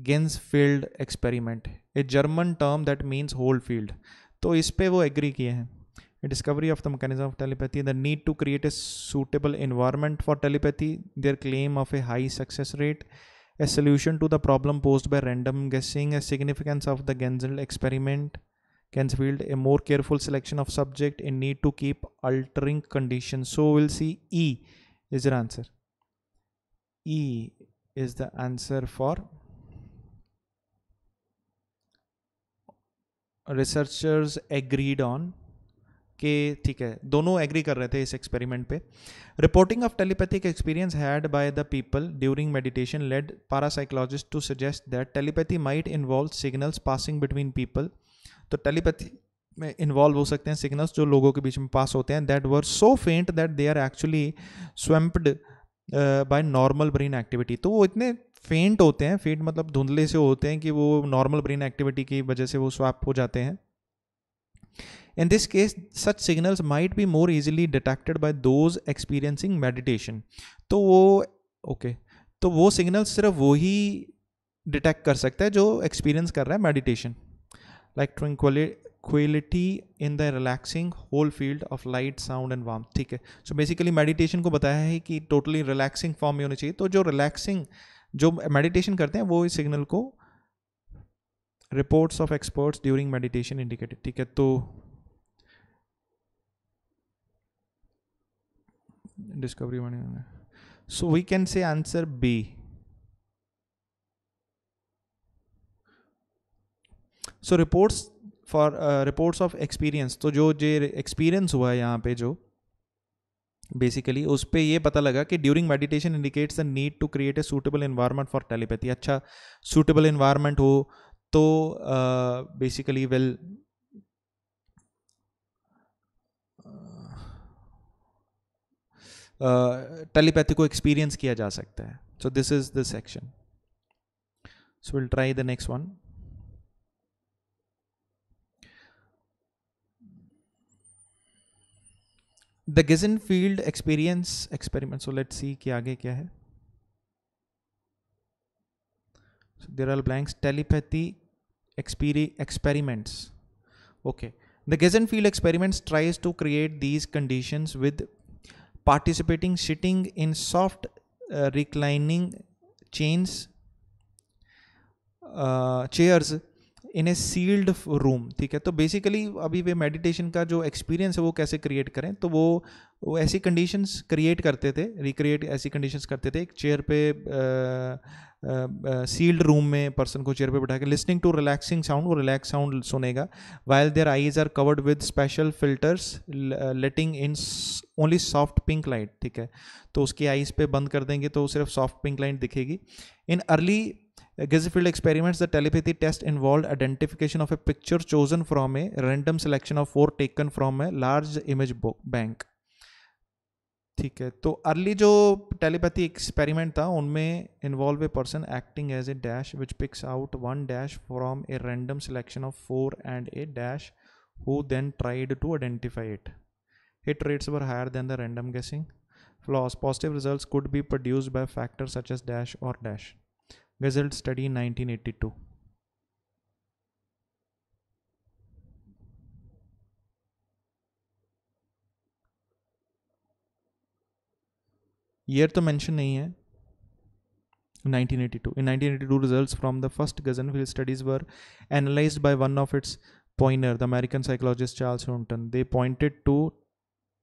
Gensfield experiment, a German term that means whole field. तो इस पे वो agree किए हैं Discovery of the mechanism of telepathy, the need to create a suitable environment for telepathy, their claim of a high success rate, a solution to the problem posed by random guessing, a significance of the Ganzfeld experiment. Ganzfeld a more careful selection of subject in need to keep altering condition so will see E is your answer E is the answer for researchers agreed on के ठीक है दोनों agree कर रहे थे इस experiment पे reporting of telepathic experience had by the people during meditation led parapsychologist to suggest that telepathy might involve signals passing between people तो टेलीपैथी में इन्वॉल्व हो सकते हैं सिग्नल्स जो लोगों के बीच में पास होते हैं that were so faint that they are actually swamped by normal brain activity तो वो इतने फेंट होते हैं फेंट मतलब धुंधले से होते हैं कि वो नॉर्मल ब्रेन एक्टिविटी की वजह से वो स्वैप हो जाते हैं in this case such signals might be more easily detected by those experiencing meditation तो वो ओके okay, तो वो सिग्नल सिर्फ वही डिटेक्ट कर सकता है जो एक्सपीरियंस कर रहा है meditation like tranquillity in the relaxing whole field of light sound and warm ठीक है सो बेसिकली मेडिटेशन को बताया है कि टोटली रिलैक्सिंग फॉर्म में होनी चाहिए तो जो रिलैक्सिंग जो मेडिटेशन करते हैं वो इस सिग्नल को reports of experts during meditation indicated ठीक है तो discovery so we can say answer B so reports for reports of experience तो जो जे एक्सपीरियंस हुआ है यहाँ पे जो बेसिकली उस पर यह पता लगा कि during meditation indicates the need to create a suitable environment for telepathy अच्छा सूटेबल इन्वायरमेंट हो तो बेसिकली वेल टेलीपैथी को एक्सपीरियंस किया जा सकता है so this is the section so will try the next one the Ganzfeld experience experiment so let see कि आगे क्या है देर आर ब्लैंक्स टेलीपैथी एक्सपीरी experiments okay the gesenfield experiments tries to create these conditions with participating sitting in soft uh, reclining uh, chairs in a sealed room ठीक है तो basically अभी वे meditation का जो एक्सपीरियंस है वो कैसे क्रिएट करें तो वो वो ऐसी कंडीशंस क्रिएट करते थे रिक्रिएट ऐसी कंडीशंस करते थे एक चेयर पे सील्ड रूम में पर्सन को चेयर पे बैठा के लिसनिंग टू रिलैक्सिंग साउंड वो रिलैक्स साउंड सुनेगा while their eyes are covered with special filters letting in only soft pink light ठीक है तो उसकी आईज पे बंद कर देंगे तो सिर्फ सॉफ्ट पिंक लाइट दिखेगी in early Gezifield experiments the telepathy test involved identification of a picture chosen from a random selection of four taken from a large image bank ठीक है तो अर्ली जो टेलीपैथी एक्सपेरिमेंट था उनमें involve a person acting as a dash which picks out one dash from a random selection of four and a dash who then tried to identify it hit rates were higher then the random guessing flaws positive result could be produced by factor such as dash और dash Gazelle study in 1982. Year? to mention. नहीं 1982 in 1982 results from the first Gazenfield studies were analyzed by one of its pointer, the American psychologist Charles Hunton they pointed to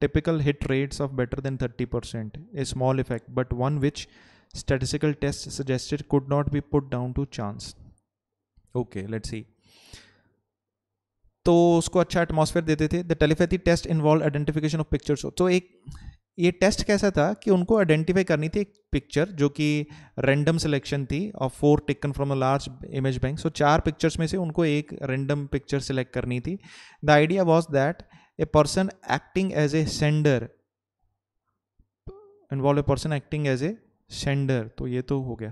typical hit rates of better than 30% a small effect but one which statistical tests suggested could not be put down to chance okay let's see तो उसको अच्छा atmosphere देते थे the telepathy test involve identification of pictures तो एक ये test कैसा था कि उनको आइडेंटिफाई करनी थी एक पिक्चर जो कि रैंडम सिलेक्शन थी और four taken from a large image bank so चार पिक्चर्स में से उनको एक रैंडम पिक्चर सिलेक्ट करनी थी the idea was that a person acting as a sender involve a person acting as a sender तो ये तो हो गया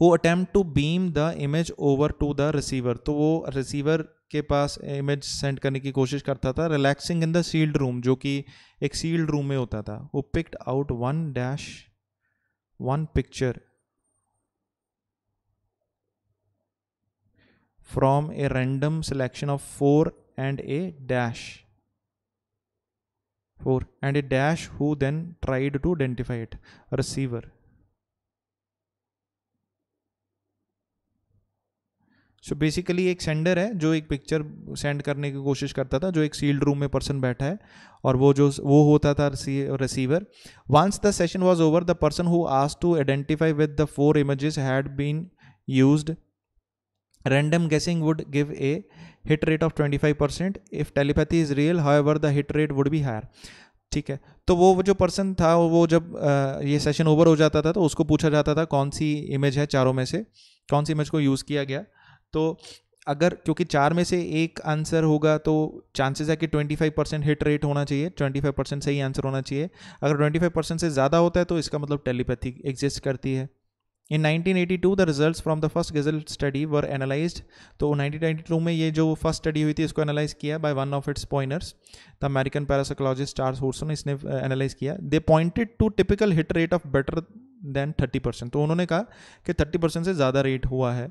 who attempt to beam the image over to the receiver तो वो रिसीवर के पास इमेज सेंड करने की कोशिश करता था relaxing in the sealed room जो कि एक सील्ड रूम में होता था वो picked out one dash one picture from a random selection of four and a dash 4 and a dash who then tried to identify it receiver so so basically एक sender है जो एक picture send करने की कोशिश करता था जो एक सील्ड रूम में पर्सन बैठा है और वो जो वो होता था receiver once the session was over the person who ask to identify with the four images had been used random guessing would give a twenty five percent 25% telepathy is real however the hit rate would be higher ठीक है तो वो जो person था वो जब आ, ये session over हो जाता था तो उसको पूछा जाता था कौन सी इमेज है चारों में से कौन सी इमेज को यूज़ किया गया तो अगर क्योंकि चार में से एक आंसर होगा तो चांसेस है कि 25 परसेंट हिट रेट होना चाहिए 25 परसेंट सही आंसर होना चाहिए अगर 25 परसेंट से ज़्यादा होता है तो इसका मतलब टेलीपैथी एग्जिस्ट करती है in 1982 the results from the first Ganzfeld study were analyzed तो 1992 में ये जो फर्स्ट स्टडी हुई थी इसको एनालाइज किया by one of its pioneers the American parapsychologist Charles Honorton इसने एनालाइज uh, किया they pointed to typical hit rate of better than thirty percent तो उन्होंने कहा कि थर्टी परसेंट से ज़्यादा रेट हुआ है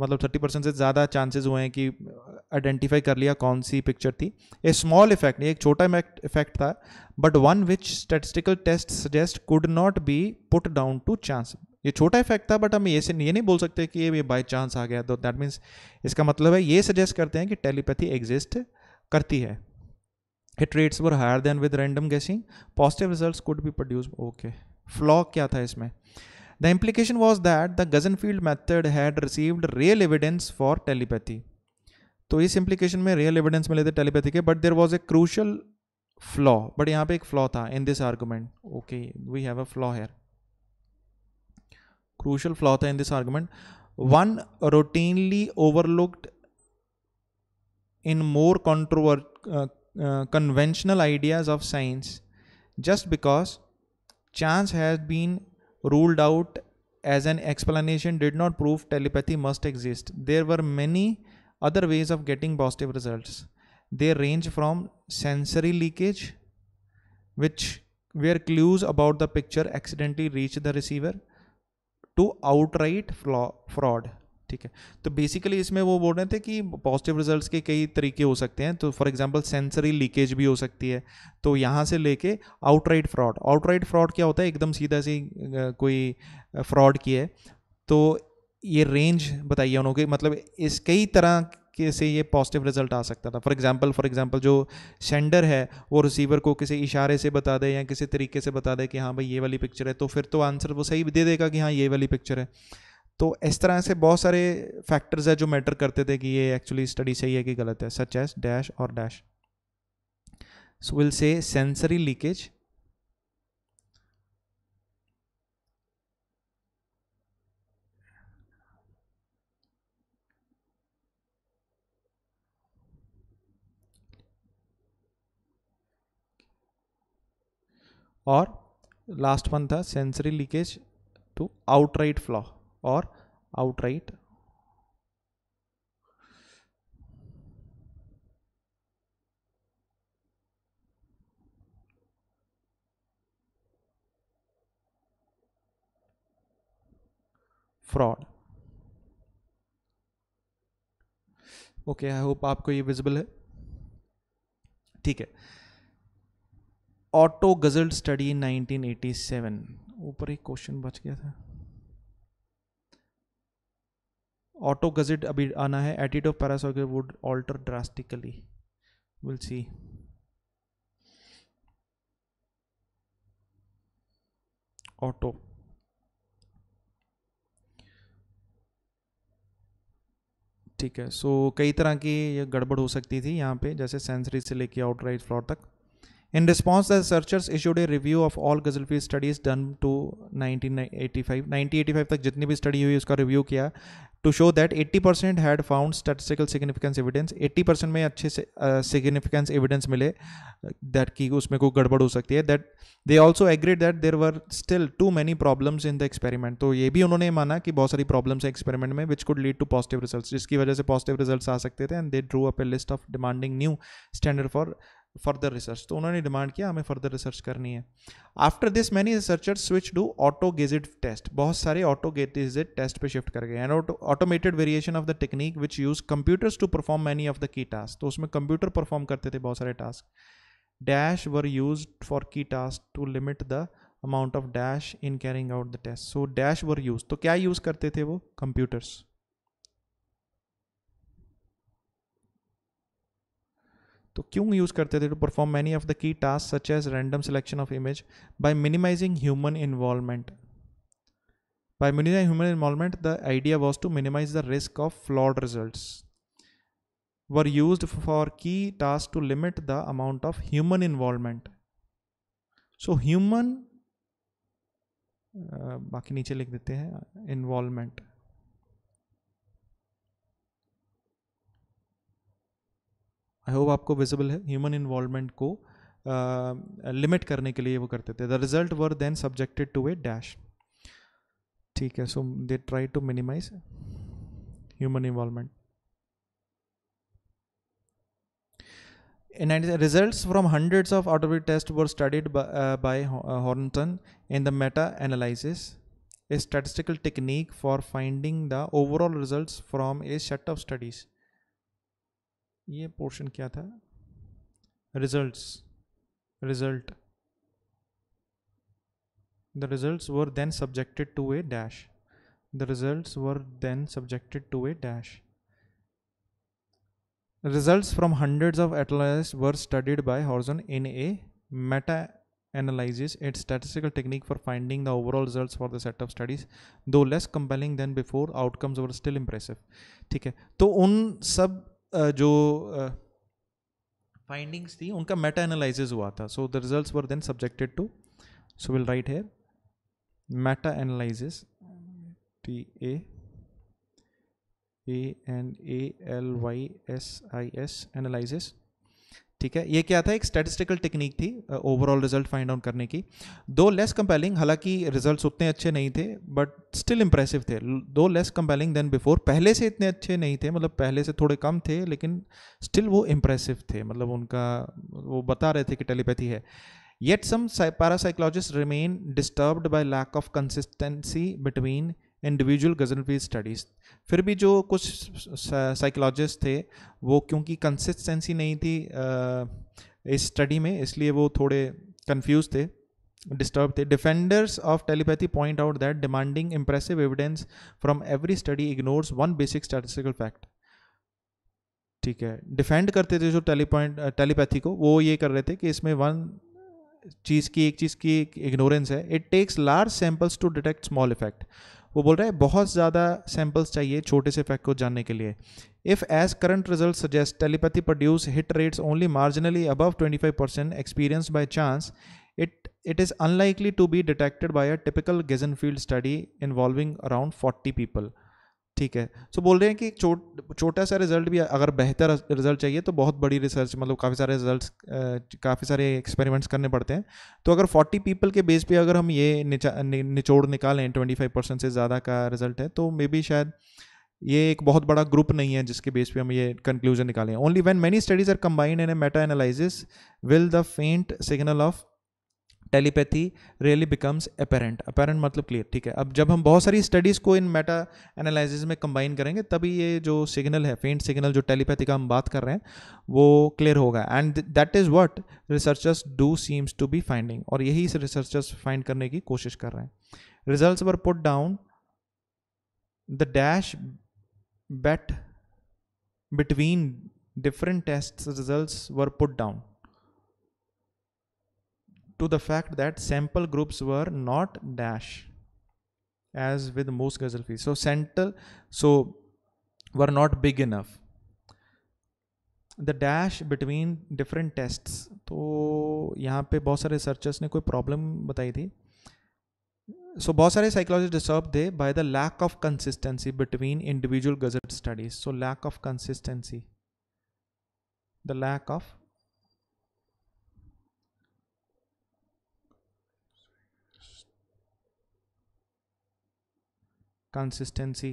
मतलब थर्टी परसेंट से ज़्यादा चांसेस हुए हैं कि आइडेंटिफाई uh, कर लिया कौन सी पिक्चर थी ए स्मॉल इफेक्ट एक छोटा इफेक्ट था but one which statistical test suggest could not be put down to chance ये छोटा इफेक्ट था बट हम ये से ये नहीं बोल सकते कि ये बाई चांस आ गया तो दैट मीन्स इसका मतलब है ये सजेस्ट करते हैं कि टेलीपैथी एग्जिस्ट करती है hit rates were higher than with random guessing positive result could be produce okay flaw क्या था इसमें the implication was that the Ganzfeld method had received real evidence for telepathy तो इस इम्प्लीकेशन में real evidence मिले थे telepathy के but there was a crucial flaw but यहाँ पे एक फ्लॉ था in this argument okay we have a flaw here crucial flaw in this argument one routinely overlooked in more controversial uh, uh, conventional ideas of science just because chance has been ruled out as an explanation did not prove telepathy must exist there were many other ways of getting positive results they range from sensory leakage which where clues about the picture accidentally reach the receiver to outright fraud ठीक है तो basically इसमें वो बोल रहे थे कि positive results के कई तरीके हो सकते हैं तो फॉर एग्जांपल सेंसरी लीकेज भी हो सकती है तो यहाँ से लेके आउटराइट फ्रॉड आउटराइट फ्रॉड क्या होता है एकदम सीधा सी कोई फ्रॉड की है तो ये रेंज बताइए उन्होंने मतलब इस कई तरह के से ये पॉजिटिव रिजल्ट आ सकता था फॉर एग्जांपल फॉर एग्जांपल जो सेंडर है वो रिसीवर को किसी इशारे से बता दे या किसी तरीके से बता दे कि हाँ भाई ये वाली पिक्चर है तो फिर तो आंसर वो सही दे देगा कि हाँ ये वाली पिक्चर है तो इस तरह से बहुत सारे फैक्टर्स है जो मैटर करते थे कि ये एक्चुअली स्टडी सही है कि गलत है सच एज डैश और dash so we'll say sensory leakage और लास्ट वन था sensory leakage to outright flaw और outright fraud okay I hope आपको ये विजिबल है ठीक है ऑटो गजल स्टडी इन 1987 ऊपर एक क्वेश्चन बच गया था ऑटो गजेट अभी आना है attitude of parapsychology would alter drastically we'll see auto ठीक है सो so, कई तरह की गड़बड़ हो सकती थी यहाँ पे जैसे सेंसरी से लेके आउटराइट फ्लॉर तक In response, the researchers issued a review of all Ghazalfi studies done to 1985. 1985 तक जितनी भी स्टडी हुई उसका रिव्यू किया to show that 80 percent had found statistical significance evidence 80 percent में अच्छे सिग्निफिकेंस एविडेंस मिले दैट कि उसमें कोई गड़बड़ हो सकती है that they also agreed that there were still too many problems in the experiment. तो ये भी उन्होंने माना कि बहुत सारी प्रॉब्लम्स हैं experiment में which could lead to positive result जिसकी वजह से पॉजिटिव रिजल्ट आ सकते थे and they drew up a list of demanding new standard for further research तो उन्होंने डिमांड किया हमें फर्दर रिसर्च करनी है after this many researcher switch to autoganzfeld test बहुत सारे ऑटो गेजिड टेस्ट पे शिफ्ट कर गए and automated variation of the technique which use computers to perform many of the key task तो उसमें computer perform करते थे बहुत सारे task dash were use for key task to limit the amount of dash in carrying out the test so dash were use तो क्या use करते थे वो कंप्यूटर्स तो क्यों यूज़ करते थे to perform many of the key task such as random selection of image by minimising human involvement by minimise human involvement the idea was to minimise the risk of flawed result were use for key task to limit the amount of human involvement so human बाकी नीचे लिख देते हैं involvement I hope आपको visible है human involvement को limit uh, करने के लिए वो करते थे the result were then subjected to a dash ठीक है so they try to minimise human involvement In results from hundreds of automotive tests were studied by, uh, by Hornton in the meta-analysis, a statistical technique for finding the overall results from a set of studies. ये portion क्या था result result the results were then subjected to a dash the result were then subjected to a dash result from hundred of एटलाइज were studied by हॉर्जन in a meta analysis it statistical technique for finding the overall result for the set of studies though less compelling than before outcomes were still impressive ठीक है तो उन सब जो findings थी उनका मेटा एनालिसिस हुआ था so the results were then subjected to so we'll write here meta analysis T A A N A L Y S I S analysis ठीक है ये क्या था एक स्टेटिस्टिकल टेक्निक थी ओवरऑल रिजल्ट फाइंड आउट करने की दो लेस कंपेलिंग हालांकि रिजल्ट्स उतने अच्छे नहीं थे बट स्टिल इम्प्रेसिव थे दो लेस कंपेलिंग देन बिफोर पहले से इतने अच्छे नहीं थे मतलब पहले से थोड़े कम थे लेकिन स्टिल वो इम्प्रेसिव थे मतलब उनका वो बता रहे थे कि टेलीपैथी है yet some parapsychologist remain disturbed by lack of consistency between individual गजनवी स्टडीज़ फिर भी जो कुछ साइकोलॉजिस्ट थे वो क्योंकि कंसिस्टेंसी नहीं थी इस स्टडी में इसलिए वो थोड़े कंफ्यूज थे डिस्टर्ब थे defenders of telepathy point out that demanding impressive evidence from every study ignores one basic statistical fact ठीक है डिफेंड करते थे जो टेलीपॉइंट टेलीपैथी को वो ये कर रहे थे कि इसमें वन चीज़ की एक चीज़ की इग्नोरेंस है it takes large samples to detect small effect वो बोल रहा है बहुत ज़्यादा सैम्पल्स चाहिए छोटे से फैक्ट को जानने के लिए if as current result suggest telepathy produce hit rates only marginally above five percent experience by chance it it is unlikely to be detected by a typical ganzfeld study involving around forty people ठीक है सो बोल रहे हैं कि छोट छोटा सा result भी अगर बेहतर रिजल्ट चाहिए तो बहुत बड़ी रिसर्च मतलब काफ़ी सारे रिजल्ट काफ़ी सारे एक्सपेरिमेंट्स करने पड़ते हैं तो अगर 40 पीपल के बेस पे अगर हम ये नि, निचोड़ निकालें 25 परसेंट से ज़्यादा का रिजल्ट है तो मे बी शायद ये एक बहुत बड़ा ग्रुप नहीं है जिसके बेस पे हम ये कंक्लूजन निकालें only when many studies are combined in a meta analysis will the faint signal of telepathy really becomes apparent apparent मतलब क्लियर ठीक है अब जब हम बहुत सारी स्टडीज़ को इन मेटा एनालिसिस में कंबाइन करेंगे तभी ये जो सिग्नल है फेंट सिग्नल जो टेलीपैथी का हम बात कर रहे हैं वो क्लियर होगा and that is what researchers do seems to be finding और यही रिसर्चर्स फाइंड करने की कोशिश कर रहे हैं result were put down the dash bet between different test result were put down to the fact that sample groups were not dash as with most Ghazal fields. So central, so were not big enough. The dash between different tests. So यहाँ पे बहुत सारे researchers ने कोई problem बताई थी. So बहुत psychologists disturbed थे by the lack of consistency between individual Ghazal studies. So lack of consistency. The lack of consistency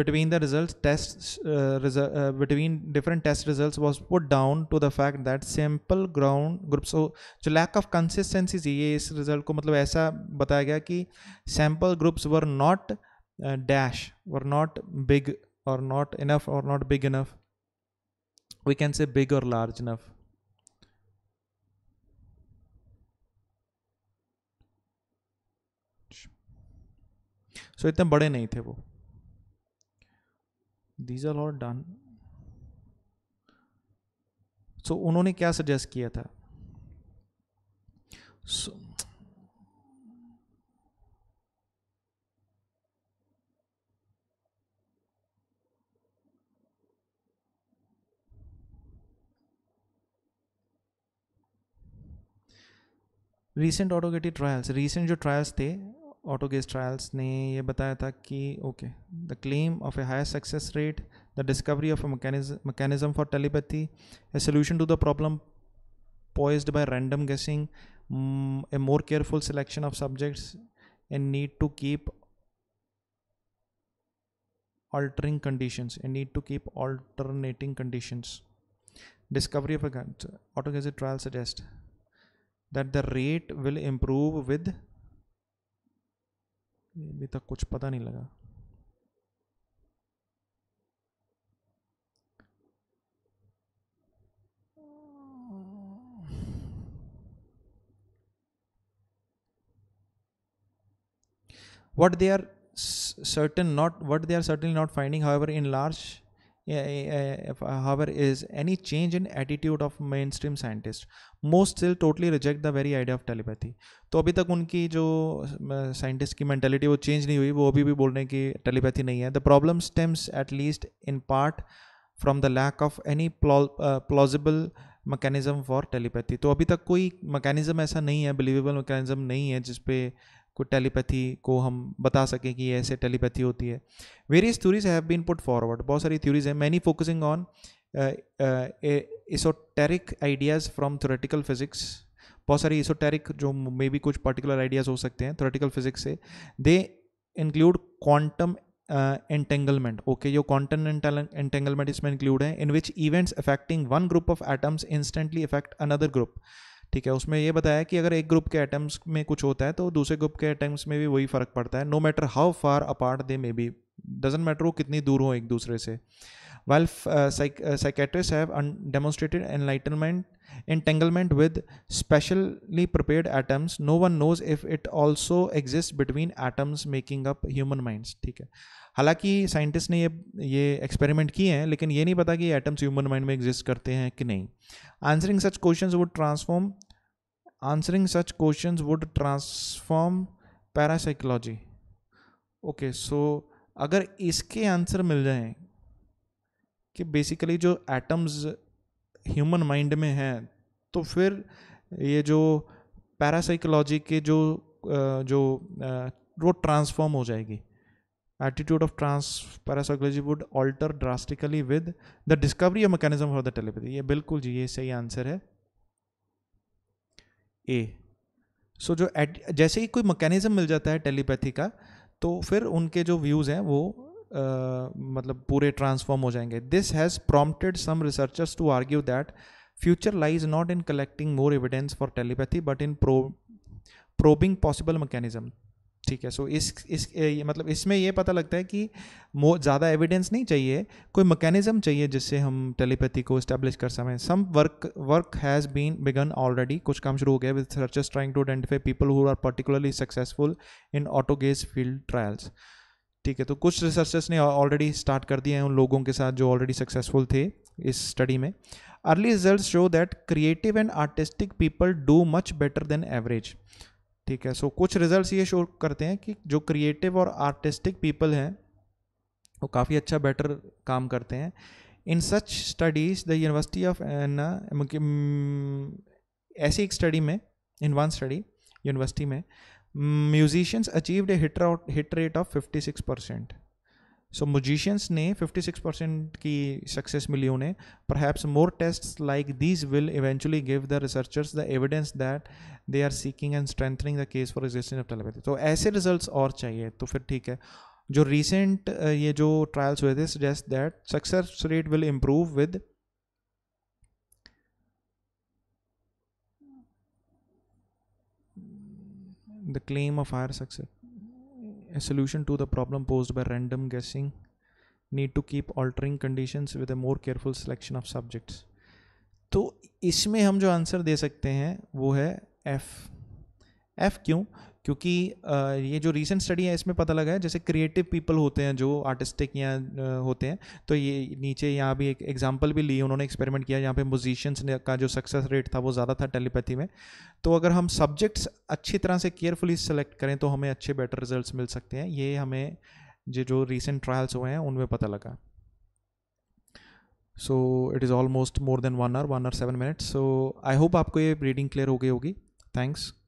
between the results tests uh, resu- uh, between different test results was put down to the fact that simple ground group so the lack of consistency is ये इस result ko matlab aisa bataya gaya ki sample groups were not uh, dash were not big or not enough or not big enough we can say big or large enough so so, इतने बड़े नहीं थे वो these are not done so उन्होंने क्या suggest किया था so, recent ऑटोगेटिव ट्रायल्स रीसेंट जो ट्रायल्स थे ऑटोगेस ट्रायल्स ने ये बताया था कि okay the claim of a higher success rate the discovery of mechanism for telepathy a solution to the problem posed by random guessing, mm, a more careful selection of subjects, and need to keep altering conditions, and need to keep alternating conditions. Discovery of a autogazette trial suggest that the rate will improve with अभी तक कुछ पता नहीं लगा what they are certain not what they are certainly not finding however in large Uh, however is any change in attitude of mainstream scientist most still totally reject the very idea of telepathy तो अभी तक उनकी जो scientist की mentality वो change नहीं हुई वो अभी भी बोल रहे हैं कि टेलीपैथी नहीं है the problem stems at least in part from the lack of any plausible mechanism for telepathy तो अभी तक कोई मैकेनिज्म ऐसा नहीं है बिलीवेबल मैकेनिज्म नहीं है जिसपे को टेलीपैथी को हम बता सकें कि ऐसे टेलीपैथी होती है various theories have been put forward बहुत सारी थ्यूरीज हैं many focusing on esoteric ideas from theoretical physics बहुत सारी इसोटेरिक जो मे बी कुछ पर्टिकुलर आइडियाज़ हो सकते हैं थोरेटिकल फिजिक्स से they include quantum entanglement okay जो क्वांटम एंटेंगलमेंट इसमें इंक्लूड है in which events affecting one group of atoms instantly affect another group ठीक है उसमें यह बताया कि अगर एक ग्रुप के एटम्स में कुछ होता है तो दूसरे ग्रुप के एटम्स में भी वही फ़र्क पड़ता है no matter how far apart they may be doesn't matter वो कितनी दूर हो एक दूसरे से While uh, psych uh, psychiatrists have demonstrated enlightenment, entanglement with specially prepared atoms, no one knows if it also exists between atoms making up human minds. ठीक है हालांकि साइंटिस्ट ने ये ये एक्सपेरिमेंट किए हैं लेकिन ये नहीं पता कि एटम्स ह्यूमन माइंड में एग्जिस्ट करते हैं कि नहीं answering such questions would transform answering such questions would transform parapsychology okay so अगर इसके आंसर मिल जाएं कि बेसिकली जो एटम्स ह्यूमन माइंड में हैं तो फिर ये जो पैरासाइकोलॉजी के जो जो वो ट्रांसफॉर्म हो जाएगी attitude of trans parapsychology would alter drastically with the discovery of mechanism for the telepathy ये बिल्कुल जी ये सही आंसर है ए सो so, जो जैसे ही कोई मैकेनिज्म मिल जाता है टेलीपैथी का तो फिर उनके जो व्यूज़ हैं वो मतलब पूरे ट्रांसफॉर्म हो जाएंगे this has prompted some researchers to argue that future lies not in collecting more evidence for telepathy but in pro probing possible mechanism ठीक है सो so इस इस ए, मतलब इसमें यह पता लगता है कि मो ज़्यादा एविडेंस नहीं चाहिए कोई मैकेनिज्म चाहिए जिससे हम टेलीपैथी को इस्टेब्लिश कर सकें some work work has been begun already कुछ काम शुरू हो गया with searchers trying to identify people who are particularly successful in autoganzfeld trials ठीक है तो कुछ रिसर्चर्स ने ऑलरेडी स्टार्ट कर दिए हैं उन लोगों के साथ जो ऑलरेडी सक्सेसफुल थे इस स्टडी में early result show that creative and artistic people do much better than average ठीक है सो so, कुछ रिजल्ट ये शो करते हैं कि जो क्रिएटिव और आर्टिस्टिक पीपल हैं वो काफ़ी अच्छा बेटर काम करते हैं in such studies the university of ऐसी एक स्टडी में इन वन स्टडी यूनिवर्सिटी में musicians achieve a hit hit rate of fifty six percent so musicians ने फिफ्टी सिक्स परसेंट की सक्सेस मिली उन्हें perhaps more test like this will eventually give the researchers the evidence that they are seeking and strengthening the case for existence of telepathy तो ऐसे result और चाहिए तो फिर ठीक है जो रिसेंट ये जो ट्रायल्स हुए थे suggest that success rate will improve with the claim of higher success a solution to the problem posed by random guessing need to keep altering conditions with a more careful selection of subjects तो इसमें हम जो answer दे सकते हैं वो है F F क्यों क्योंकि ये जो रीसेंट स्टडी है इसमें पता लगा है जैसे क्रिएटिव पीपल होते हैं जो आर्टिस्टिक या होते हैं तो ये नीचे यहाँ भी एक एग्जाम्पल भी ली उन्होंने एक्सपेरिमेंट किया यहाँ पे म्यूजिशियंस का जो सक्सेस रेट था वो ज़्यादा था टेलीपैथी में तो अगर हम सब्जेक्ट्स अच्छी तरह से केयरफुली सेलेक्ट करें तो हमें अच्छे बेटर रिजल्ट मिल सकते हैं ये हमें जो जो रिसेंट ट्रायल्स हुए हैं उनमें पता लगा so it is almost more than one hour one hour seven minutes so I hope आपको ये रीडिंग क्लियर हो गई होगी थैंक्स